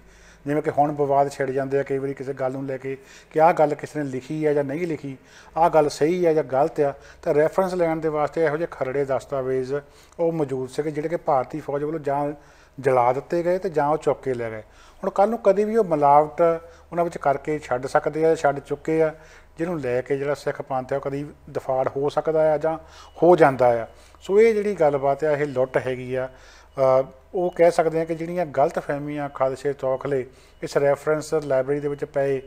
ਜਿਵੇਂ ਕਿ ਹੁਣ ਵਿਵਾਦ ਛਿੜ ਜਾਂਦੇ ਆ ਕਈ ਵਾਰੀ ਕਿਸੇ ਗੱਲ ਨੂੰ ਲੈ ਕੇ ਕਿ ਆਹ ਗੱਲ ਕਿਸ ਨੇ ਲਿਖੀ ਹੈ ਜਾਂ ਨਹੀਂ ਲਿਖੀ ਆਹ ਗੱਲ ਸਹੀ ਹੈ ਜਾਂ ਗਲਤ ਆ ਤਾਂ ਰੈਫਰੈਂਸ ਲੈਣ ਦੇ ਵਾਸਤੇ ਇਹੋ ਜਿਹੇ ਖਰੜੇ ਦਸਤਾਵੇਜ਼ ਉਹ ਮੌਜੂਦ ਸੀਗੇ ਜਿਹੜੇ ਕਿ ਭਾਰਤੀ ਫੌਜ ਵੱਲੋਂ ਜਾਂ ਜਲਾ ਦਿੱਤੇ ਗਏ ਤੇ ਜਾਂ ਉਹ ਚੁੱਕ ਕੇ ਲੈ ਗਏ ਹੁਣ ਕੱਲ ਨੂੰ ਕਦੇ ਵੀ ਉਹ ਮਿਲਾਵਟ ਉਹਨਾਂ ਵਿੱਚ ਕਰਕੇ ਛੱਡ ਸਕਦੇ ਆ ਛੱਡ ਚੁੱਕੇ ਆ ਜਿਹਨੂੰ ਲੈ ਕੇ ਜਿਹੜਾ ਸਿੱਖ ਪੰਥ ਹੈ ਉਹ ਕਦੀ ਦਫਾੜ ਹੋ ਸਕਦਾ ਆ ਜਾਂ ਹੋ ਜਾਂਦਾ ਆ ਸੋ ਇਹ ਜਿਹੜੀ ਗੱਲਬਾਤ ਆ ਇਹ ਲੁੱਟ ਹੈਗੀ ਆ ਉਹ ਕਹਿ ਸਕਦੇ ਆ ਕਿ ਜਿਹੜੀਆਂ ਗਲਤ ਫਹਿਮੀਆਂ ਖਾਦਸ਼ੇ ਤੋਖਲੇ ਇਸ ਰੈਫਰੈਂਸ ਲਾਇਬ੍ਰੇਰੀ ਦੇ ਵਿੱਚ ਪਏ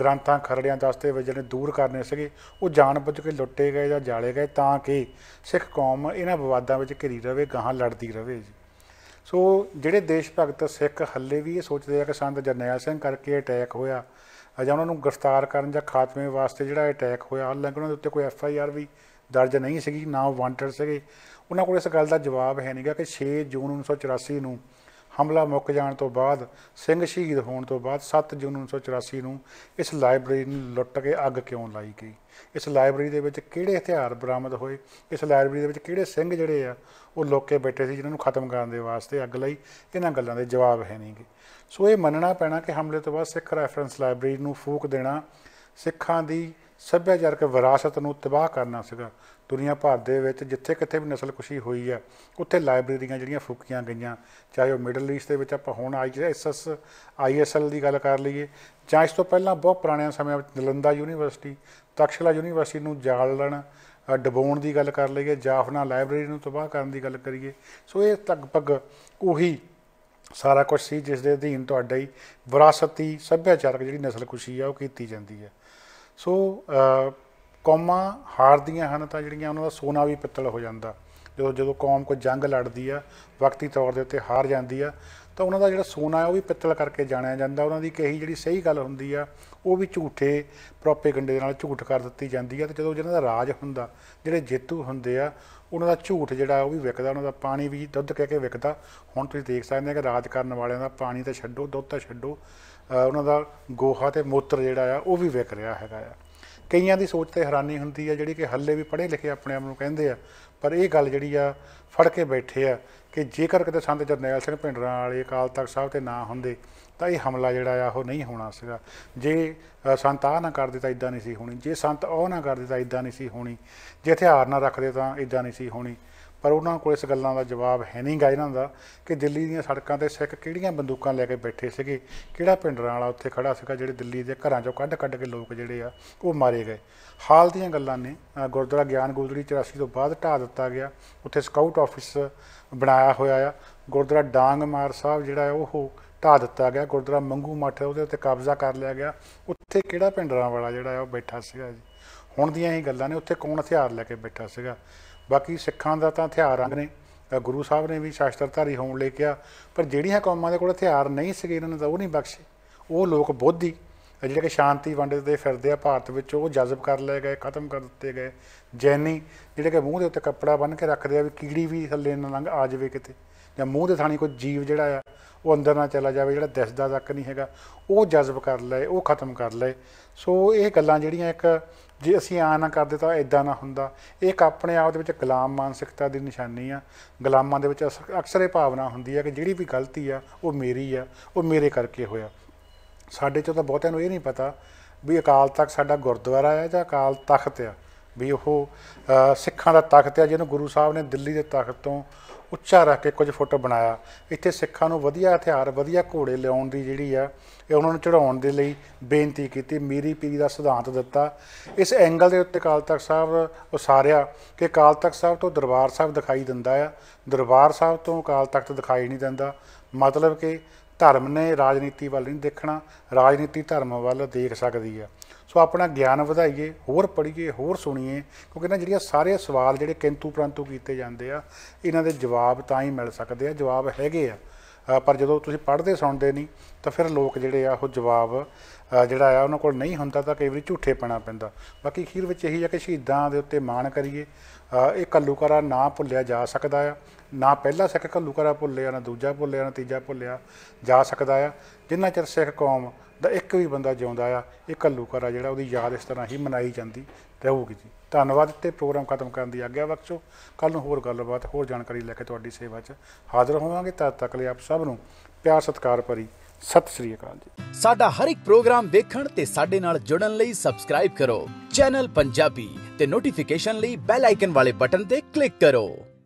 ਗ੍ਰੰਥਾਂ ਖਰੜਿਆਂ ਦਸਤੇਵੇਜ਼ ਨੇ ਦੂਰ ਕਰਨੇ ਸੀਗੇ ਉਹ ਜਾਣਬੁੱਝ ਕੇ ਲੁੱਟੇ ਗਏ ਜਾਂ ਜਾਲੇ ਗਏ ਤਾਂ ਕਿ ਸਿੱਖ ਕੌਮ ਇਹਨਾਂ ਵਿਵਾਦਾਂ ਵਿੱਚ ਘਿਰੀ ਰਵੇ ਗਾਹਾਂ ਲੜਦੀ ਰਵੇ ਜੀ ਸੋ ਜਿਹੜੇ ਦੇਸ਼ ਭਗਤ ਸਿੱਖ ਹੱਲੇ ਵੀ ਇਹ ਸੋਚਦੇ ਆ ਕਿ ਸੰਤ ਜਰਨੈਲ ਸਿੰਘ ਕਰਕੇ ਅਟੈਕ ਹੋਇਆ ਅਜਾ ਉਹਨਾਂ ਨੂੰ ਗ੍ਰਿਫਤਾਰ ਕਰਨ ਜਾਂ ਖਾਤਮੇ ਵਾਸਤੇ ਜਿਹੜਾ ਅਟੈਕ ਹੋਇਆ ਹਾਲਾਂਕਿ ਉਹਨਾਂ ਦੇ ਉੱਤੇ ਕੋਈ ਐਫ ਆਈ ਆਰ ਵੀ ਦਰਜ ਨਹੀਂ ਸੀਗੀ ਨਾ ਵਾਂਟਡ ਸੀਗੇ ਉਹਨਾਂ ਕੋਲ ਇਸ ਗੱਲ ਦਾ ਜਵਾਬ ਹੈ ਨਹੀਂਗਾ ਕਿ 6 ਜੂਨ 1984 ਨੂੰ ਹਮਲਾ ਮੁੱਕ ਜਾਣ ਤੋਂ ਬਾਅਦ ਸਿੰਘ ਸ਼ਹੀਦ ਹੋਣ ਤੋਂ ਬਾਅਦ 7 ਜੂਨ 1984 ਨੂੰ ਇਸ ਲਾਇਬ੍ਰੇਰੀ ਨੂੰ ਲੁੱਟ ਕੇ ਅੱਗ ਕਿਉਂ ਲਾਈ ਗਈ ਇਸ ਲਾਇਬ੍ਰੇਰੀ ਦੇ ਵਿੱਚ ਕਿਹੜੇ ਹਥਿਆਰ ਬਰਾਮਦ ਹੋਏ ਇਸ ਲਾਇਬ੍ਰੇਰੀ ਦੇ ਵਿੱਚ ਕਿਹੜੇ ਸਿੰਘ ਜਿਹੜੇ ਆ ਉਹ ਲੋਕੇ ਬੈਠੇ ਸੀ ਜਿਨ੍ਹਾਂ ਨੂੰ ਖਤਮ ਕਰਨ ਦੇ ਵਾਸਤੇ ਅੱਗ ਲਾਈ ਇਹਨਾਂ ਗੱਲਾਂ ਦੇ ਜਵਾਬ ਹੈ ਨਹੀਂਗੇ ਸੋ ਇਹ ਮੰਨਣਾ ਪੈਣਾ ਕਿ ਹਮਲੇ ਤੋਂ ਬਾਅਦ ਸਿੱਖ ਰੈਫਰੈਂਸ ਲਾਇਬ੍ਰੇਰੀ ਨੂੰ ਫੂਕ ਦੇਣਾ ਸਿੱਖਾਂ ਦੀ ਸੱਭਿਆਚਾਰਕ ਵਿਰਾਸਤ ਨੂੰ ਤਬਾਹ ਕਰਨਾ ਸੀਗਾ ਦੁਨੀਆ ਭਰ ਦੇ ਵਿੱਚ ਜਿੱਥੇ ਕਿਤੇ ਵੀ ਨਸਲ ਕੁਸ਼ੀ ਹੋਈ ਹੈ ਉੱਥੇ ਲਾਇਬ੍ਰੇਰੀਆਂ ਜਿਹੜੀਆਂ ਫੁੱਕੀਆਂ ਗਈਆਂ ਚਾਹੇ ਉਹ ਮਿਡਲ ਈਸਟ ਦੇ ਵਿੱਚ ਆਪਾਂ ਹੁਣ ਆਈਐਸਐਸ ਆਈਐਸਐਲ ਦੀ ਗੱਲ ਕਰ ਲਈਏ ਜਾਂ ਇਸ ਤੋਂ ਪਹਿਲਾਂ ਬਹੁਤ ਪੁਰਾਣੇ ਸਮਿਆਂ ਵਿੱਚ ਨਲੰਦਾ ਯੂਨੀਵਰਸਿਟੀ ਤਕਸ਼ਲਾ ਯੂਨੀਵਰਸਿਟੀ ਨੂੰ ਜਾਲਣ ਡਬੋਣ ਦੀ ਗੱਲ ਕਰ ਲਈਏ ਜਾਫਨਾ ਲਾਇਬ੍ਰੇਰੀ ਨੂੰ ਤਬਾਹ ਕਰਨ ਦੀ ਗੱਲ ਕਰੀਏ ਸੋ ਇਹ ਲਗਭਗ ਉਹੀ ਸਾਰਾ ਕੁਝ ਸੀ ਜਿਸ ਦੇ ਅਧੀਨ ਤੁਹਾਡਾ ਹੀ ਵਿਰਾਸਤੀ ਸੱਭਿਆਚਾਰਕ ਜਿਹੜੀ ਨਸਲ ਕੁਸ਼ੀ ਆ ਉਹ ਕੀਤੀ ਜਾਂਦੀ ਹੈ ਸੋ ਕੌਮਾਂ ਹਾਰਦੀਆਂ ਹਨ ਤਾਂ ਜਿਹੜੀਆਂ ਉਹਨਾਂ ਦਾ ਸੋਨਾ ਵੀ ਪਿੱਤਲ ਹੋ ਜਾਂਦਾ ਜਦੋਂ ਜਦੋਂ ਕੌਮ ਕੋਈ ਜੰਗ ਲੜਦੀ ਆ ਵਕਤੀ ਤੌਰ ਦੇ ਉੱਤੇ ਹਾਰ ਜਾਂਦੀ ਆ ਤਾਂ ਉਹਨਾਂ ਦਾ ਜਿਹੜਾ ਸੋਨਾ ਹੈ ਉਹ ਵੀ ਪਿੱਤਲ ਕਰਕੇ ਜਾਣਿਆ ਜਾਂਦਾ ਉਹਨਾਂ ਦੀ ਕਹੀ ਜਿਹੜੀ ਸਹੀ ਗੱਲ ਹੁੰਦੀ ਆ ਉਹ ਵੀ ਝੂਠੇ ਪ੍ਰੋਪੇਗੰਡੇ ਦੇ ਨਾਲ ਝੂਠ ਕਰ ਦਿੱਤੀ ਜਾਂਦੀ ਆ ਤੇ ਜਦੋਂ ਜਿਹਨਾਂ ਦਾ ਰਾਜ ਹੁੰਦਾ ਜਿਹੜੇ ਜੇਤੂ ਹੁੰਦੇ ਆ ਉਹਨਾਂ ਦਾ ਝੂਠ ਜਿਹੜਾ ਉਹ ਵੀ ਵਿਕਦਾ ਉਹਨਾਂ ਦਾ ਪਾਣੀ ਵੀ ਦੁੱਧ ਕਹਿ ਕੇ ਵਿਕਦਾ ਹੁਣ ਤੁਸੀਂ ਦੇਖ ਸਕਦੇ ਆ ਕਿ ਰਾਜ ਕਰਨ ਵਾਲਿਆਂ ਦਾ ਪਾਣੀ ਤਾਂ ਛੱਡੋ ਦੁੱਧ ਤਾਂ ਛੱਡੋ ਉਹਨਾਂ ਦਾ ਗੋਹਾ ਤੇ ਮੂਤਰ ਜਿਹੜਾ ਆ ਉਹ ਵੀ ਵਿਕ ਰਿਹਾ ਹੈਗਾ ਆ ਕਈਆਂ ਦੀ ਸੋਚ ਤੇ ਹੈਰਾਨੀ ਹੁੰਦੀ ਆ ਜਿਹੜੀ ਕਿ ਹੱਲੇ ਵੀ ਪੜ੍ਹੇ ਲਿਖੇ ਆਪਣੇ ਆਪ ਨੂੰ ਕਹਿੰਦੇ ਆ ਪਰ ਇਹ ਗੱਲ ਜਿਹੜੀ ਆ ਫੜ ਕੇ ਬੈਠੇ ਆ ਕਿ ਜੇਕਰ ਕਿਤੇ ਸੰਤ ਜਰਨੈਲ ਸਿੰਘ ਪਿੰਡਰਾਂ ਵਾਲੇ ਅਕਾਲ ਤਖਤ ਸਾਹਿਬ ਤੇ ਨਾ ਹੁੰਦੇ ਤਾਂ ਇਹ ਹਮਲਾ ਜਿਹੜਾ ਆ ਉਹ ਨਹੀਂ ਹੋਣਾ ਸੀਗਾ ਜੇ ਸੰਤ ਆ ਨਾ ਕਰਦੇ ਤਾਂ ਇਦਾਂ ਨਹੀਂ ਸੀ ਹੋਣੀ ਜੇ ਸੰਤ ਉਹ ਨਾ ਕਰਦੇ ਤਾਂ ਇਦਾਂ ਨਹੀਂ ਸੀ ਹੋਣੀ ਜੇ ਹਥਿਆਰ ਨਾ ਰੱਖਦੇ ਤਾਂ ਇਦਾਂ ਨਹੀਂ ਸੀ ਹੋਣੀ ਪਰ ਉਹਨਾਂ ਕੋਲ ਇਸ ਗੱਲਾਂ ਦਾ ਜਵਾਬ ਹੈ ਗਾ ਇਹਨਾਂ ਦਾ ਕਿ ਦਿੱਲੀ ਦੀਆਂ ਸੜਕਾਂ ਤੇ ਸਿੱਖ ਕਿਹੜੀਆਂ ਬੰਦੂਕਾਂ ਲੈ ਕੇ ਬੈਠੇ ਸੀਗੇ ਕਿਹੜਾ ਪਿੰਡਰਾਂ ਵਾਲਾ ਉੱਥੇ ਖੜਾ ਸੀਗਾ ਜਿਹੜੇ ਦਿੱਲੀ ਦੇ ਘਰਾਂ ਚੋਂ ਕੱਢ-ਕੱਢ ਕੇ ਲੋਕ ਜਿਹੜੇ ਆ ਉਹ ਮਾਰੇ ਗਏ ਹਾਲ ਦੀਆਂ ਗੱਲਾਂ ਨੇ ਗੁਰਦੁਆਰਾ ਗਿਆਨ ਗੋਦੜੀ 84 ਤੋਂ ਬਾਅਦ ਢਾ ਦਿੱਤਾ ਗਿਆ ਉੱਥੇ ਸਕਾਊਟ ਆਫਿਸ ਬਣਾਇਆ ਹੋਇਆ ਆ ਗੁਰਦੁਆਰਾ ਡਾਂਗ ਮਾਰ ਸਾਹਿਬ ਜਿਹੜਾ ਹੈ ਉਹ ਢਾ ਦਿੱਤਾ ਗਿਆ ਗੁਰਦੁਆਰਾ ਮੰਗੂ ਮੱਠ ਉਹਦੇ ਉੱਤੇ ਕਬਜ਼ਾ ਕਰ ਲਿਆ ਗਿਆ ਉੱਥੇ ਕਿਹੜਾ ਪਿੰਡਰਾਂ ਵਾਲਾ ਜਿਹੜਾ ਆ ਉਹ ਬੈਠਾ ਸੀਗਾ ਜੀ ਹੁਣ ਦੀਆਂ ਹੀ ਗੱਲਾਂ ਨੇ ਉੱਥੇ ਕੌਣ ਹਥਿਆਰ ਲੈ ਕੇ ਬੈਠਾ ਸੀਗਾ ਬਾਕੀ ਸਿੱਖਾਂ ਦਾ ਤਾਂ ਹਥਿਆਰ ਅੰਗ ਨੇ ਗੁਰੂ ਸਾਹਿਬ ਨੇ ਵੀ ਸ਼ਾਸਤਰਧਾਰੀ ਹੋਣ ਲਈ ਕਿਹਾ ਪਰ ਜਿਹੜੀਆਂ ਕੌਮਾਂ ਦੇ ਕੋਲ ਹਥਿਆਰ ਨਹੀਂ ਸੀਗੇ ਇਹਨਾਂ ਨੇ ਤਾਂ ਉਹ ਨਹੀਂ ਬਖਸ਼ੇ ਉਹ ਲੋਕ ਬੋਧੀ ਜਿਹੜੇ ਕਿ ਸ਼ਾਂਤੀ ਵੰਡਦੇ ਫਿਰਦੇ ਆ ਭਾਰਤ ਵਿੱਚ ਉਹ ਜਜ਼ਬ ਕਰ ਲਏ ਗਏ ਖਤਮ ਕਰ ਦਿੱਤੇ ਗਏ ਜੈਨੀ ਜਿਹੜੇ ਕਿ ਮੂੰਹ ਦੇ ਉੱਤੇ ਕੱਪੜਾ ਬੰਨ ਕੇ ਰੱਖਦੇ ਆ ਵੀ ਕੀੜੀ ਵੀ ਥੱਲੇ ਨਾ ਲੰਘ ਆ ਜਾਵੇ ਕਿਤੇ ਜਾਂ ਮੂੰਹ ਦੇ ਥਾਣੀ ਕੋਈ ਜੀਵ ਜਿਹੜਾ ਆ ਉਹ ਅੰਦਰ ਨਾ ਚਲਾ ਜਾਵੇ ਜਿਹੜਾ ਦਿਸਦਾ ਤੱਕ ਨਹੀਂ ਹੈਗਾ ਉਹ ਜਜ਼ਬ ਕਰ ਲਏ ਉਹ ਖਤਮ ਕਰ ਲਏ ਸੋ ਇਹ ਗੱਲਾਂ ਜਿਹੜੀਆਂ ਇੱਕ ਜੇ ਅਸੀਂ ਆ ਨਾ ਕਰਦੇ ਤਾਂ ਇਦਾਂ ਨਾ ਹੁੰਦਾ ਇਹ ਇੱਕ ਆਪਣੇ ਆਪ ਦੇ ਵਿੱਚ ਗੁਲਾਮ ਮਾਨਸਿਕਤਾ ਦੀ ਨਿਸ਼ਾਨੀ ਆ ਗੁਲਾਮਾਂ ਦੇ ਵਿੱਚ ਅਕਸਰ ਇਹ ਭਾਵਨਾ ਹੁੰਦੀ ਆ ਕਿ ਜਿਹੜੀ ਵੀ ਗਲਤੀ ਆ ਉਹ ਮੇਰੀ ਆ ਉਹ ਮੇਰੇ ਕਰਕੇ ਹੋਇਆ ਸਾਡੇ ਚੋਂ ਤਾਂ ਬਹੁਤਿਆਂ ਨੂੰ ਇਹ ਨਹੀਂ ਪਤਾ ਵੀ ਅਕਾਲ ਤਖਤ ਸਾਡਾ ਗੁਰਦੁਆਰਾ ਆ ਜਾਂ ਅਕਾਲ ਤਖਤ ਆ ਵੀ ਉਹ ਸਿੱਖਾਂ ਦਾ ਤਖਤ ਆ ਜਿਹਨੂੰ ਗੁਰੂ ਸਾਹਿਬ ਨੇ ਦਿੱਲੀ ਦੇ ਤਖਤ ਤੋਂ ਉੱਚਾ ਰੱਖ ਕੇ ਕੁਝ ਫੁੱਟ ਬਣਾਇਆ ਇੱਥੇ ਸਿੱਖਾਂ ਨੂੰ ਵਧੀਆ ਹਥਿਆਰ ਵਧੀਆ ਘੋੜੇ ਲਿਆਉਣ ਦੀ ਜਿਹੜੀ ਆ ਇਹ ਉਹਨਾਂ ਨੂੰ ਚੜਾਉਣ ਦੇ ਲਈ ਬੇਨਤੀ ਕੀਤੀ ਮੀਰੀ ਪੀਰੀ ਦਾ ਸਿਧਾਂਤ ਦਿੱਤਾ ਇਸ ਐਂਗਲ ਦੇ ਉੱਤੇ ਕਾਲ ਤਖਤ ਸਾਹਿਬ ਉਸਾਰਿਆ ਕਿ ਕਾਲ ਤਖਤ ਸਾਹਿਬ ਤੋਂ ਦਰਬਾਰ ਸਾਹਿਬ ਦਿਖਾਈ ਦਿੰਦਾ ਆ ਦਰਬਾਰ ਸਾਹਿਬ ਤੋਂ ਕਾਲ ਤਖਤ ਦਿਖਾਈ ਨਹੀਂ ਦਿੰਦਾ ਮਤਲਬ ਕਿ ਧਰਮ ਨੇ ਰਾਜਨੀਤੀ ਵੱਲ ਨਹੀਂ ਦੇਖਣਾ ਰਾਜਨੀਤੀ ਧਰਮ ਵੱਲ ਦੇਖ ਸਕਦੀ ਆ ਸੋ ਆਪਣਾ ਗਿਆਨ ਵਧਾਈਏ ਹੋਰ ਪੜ੍ਹੀਏ ਹੋਰ ਸੁਣੀਏ ਕਿਉਂਕਿ ਨਾ ਜਿਹੜੀਆਂ ਸਾਰੇ ਸਵਾਲ ਜਿਹੜੇ ਕਿੰਤੂ ਪ੍ਰੰਤੂ ਕੀਤੇ ਜਾਂਦੇ ਆ ਇਹਨਾਂ ਦੇ ਜਵਾਬ ਤਾਂ ਹੀ ਮਿਲ ਸਕਦੇ ਆ ਜਵਾਬ ਹੈਗੇ ਆ ਪਰ ਜਦੋਂ ਤੁਸੀਂ ਪੜ੍ਹਦੇ ਸੁਣਦੇ ਨਹੀਂ ਤਾਂ ਫਿਰ ਲੋਕ ਜਿਹੜੇ ਆ ਉਹ ਜਵਾਬ ਜਿਹੜਾ ਆ ਉਹਨਾਂ ਕੋਲ ਨਹੀਂ ਹੁੰਦਾ ਤਾਂ ਕਈ ਵਾਰੀ ਝੂਠੇ ਪਣਾ ਪੈਂਦਾ ਬਾਕੀ ਅਖੀਰ ਵਿੱਚ ਇਹੀ ਆ ਕਿ ਸ਼ਹੀਦਾਂ ਦੇ ਉੱਤੇ ਮਾਣ ਕਰੀਏ ਇਹ ਕੱਲੂਕਾਰਾ ਨਾ ਭੁੱਲਿਆ ਜਾ ਸਕਦਾ ਆ ਨਾ ਪਹਿਲਾ ਸਿੱਖ ਕੱਲੂਕਾਰਾ ਭੁੱਲਿਆ ਨਾ ਦੂਜਾ ਭੁੱਲਿਆ ਨਾ ਤੀਜਾ ਭੁੱਲਿਆ ਜਾ ਸਕਦਾ ਆ ਜਿੰਨਾ ਚਿਰ ਸਿੱਖ ਕੌਮ ਦਾ ਇੱਕ ਵੀ ਬੰਦਾ ਜਿਉਂਦਾ ਆ ਇਹ ਆ ਜਿਹੜਾ ਉਹਦੀ ਯਾਦ ਇਸ ਤਰ੍ਹਾਂ ਹੀ ਮਨਾਈ ਜਾਂਦੀ ਰਹੂਗੀ ਜੀ ਧੰਨਵਾਦ ਤੇ ਪ੍ਰੋਗਰਾਮ ਖਤਮ ਕਰਨ ਦੀ ਆਗਿਆ ਬਖਸ਼ੋ ਕੱਲ ਨੂੰ ਹੋਰ ਗੱਲਬਾਤ ਹੋਰ ਜਾਣਕਾਰੀ ਲੈ ਕੇ ਤੁਹਾਡੀ ਸੇਵਾ 'ਚ ਹਾਜ਼ਰ ਹੋਵਾਂਗੇ ਤਦ ਤੱਕ ਲਈ ਆਪ ਸਭ ਨੂੰ ਪਿਆਰ ਸਤਿਕਾਰ ਭਰੀ ਸਤਿ ਸ੍ਰੀ ਅਕਾਲ ਜੀ ਸਾਡਾ ਹਰ ਇੱਕ ਪ੍ਰੋਗਰਾਮ ਦੇਖਣ ਤੇ ਸਾਡੇ ਨਾਲ ਜੁੜਨ ਲਈ ਸਬਸਕ੍ਰਾਈਬ ਕਰੋ ਚੈਨਲ ਪੰਜਾਬੀ ਤੇ ਨੋਟੀਫਿਕੇਸ਼ਨ ਲਈ ਬੈਲ ਆਈਕਨ ਵਾਲੇ ਬਟਨ ਤੇ ਕਲਿੱਕ ਕਰੋ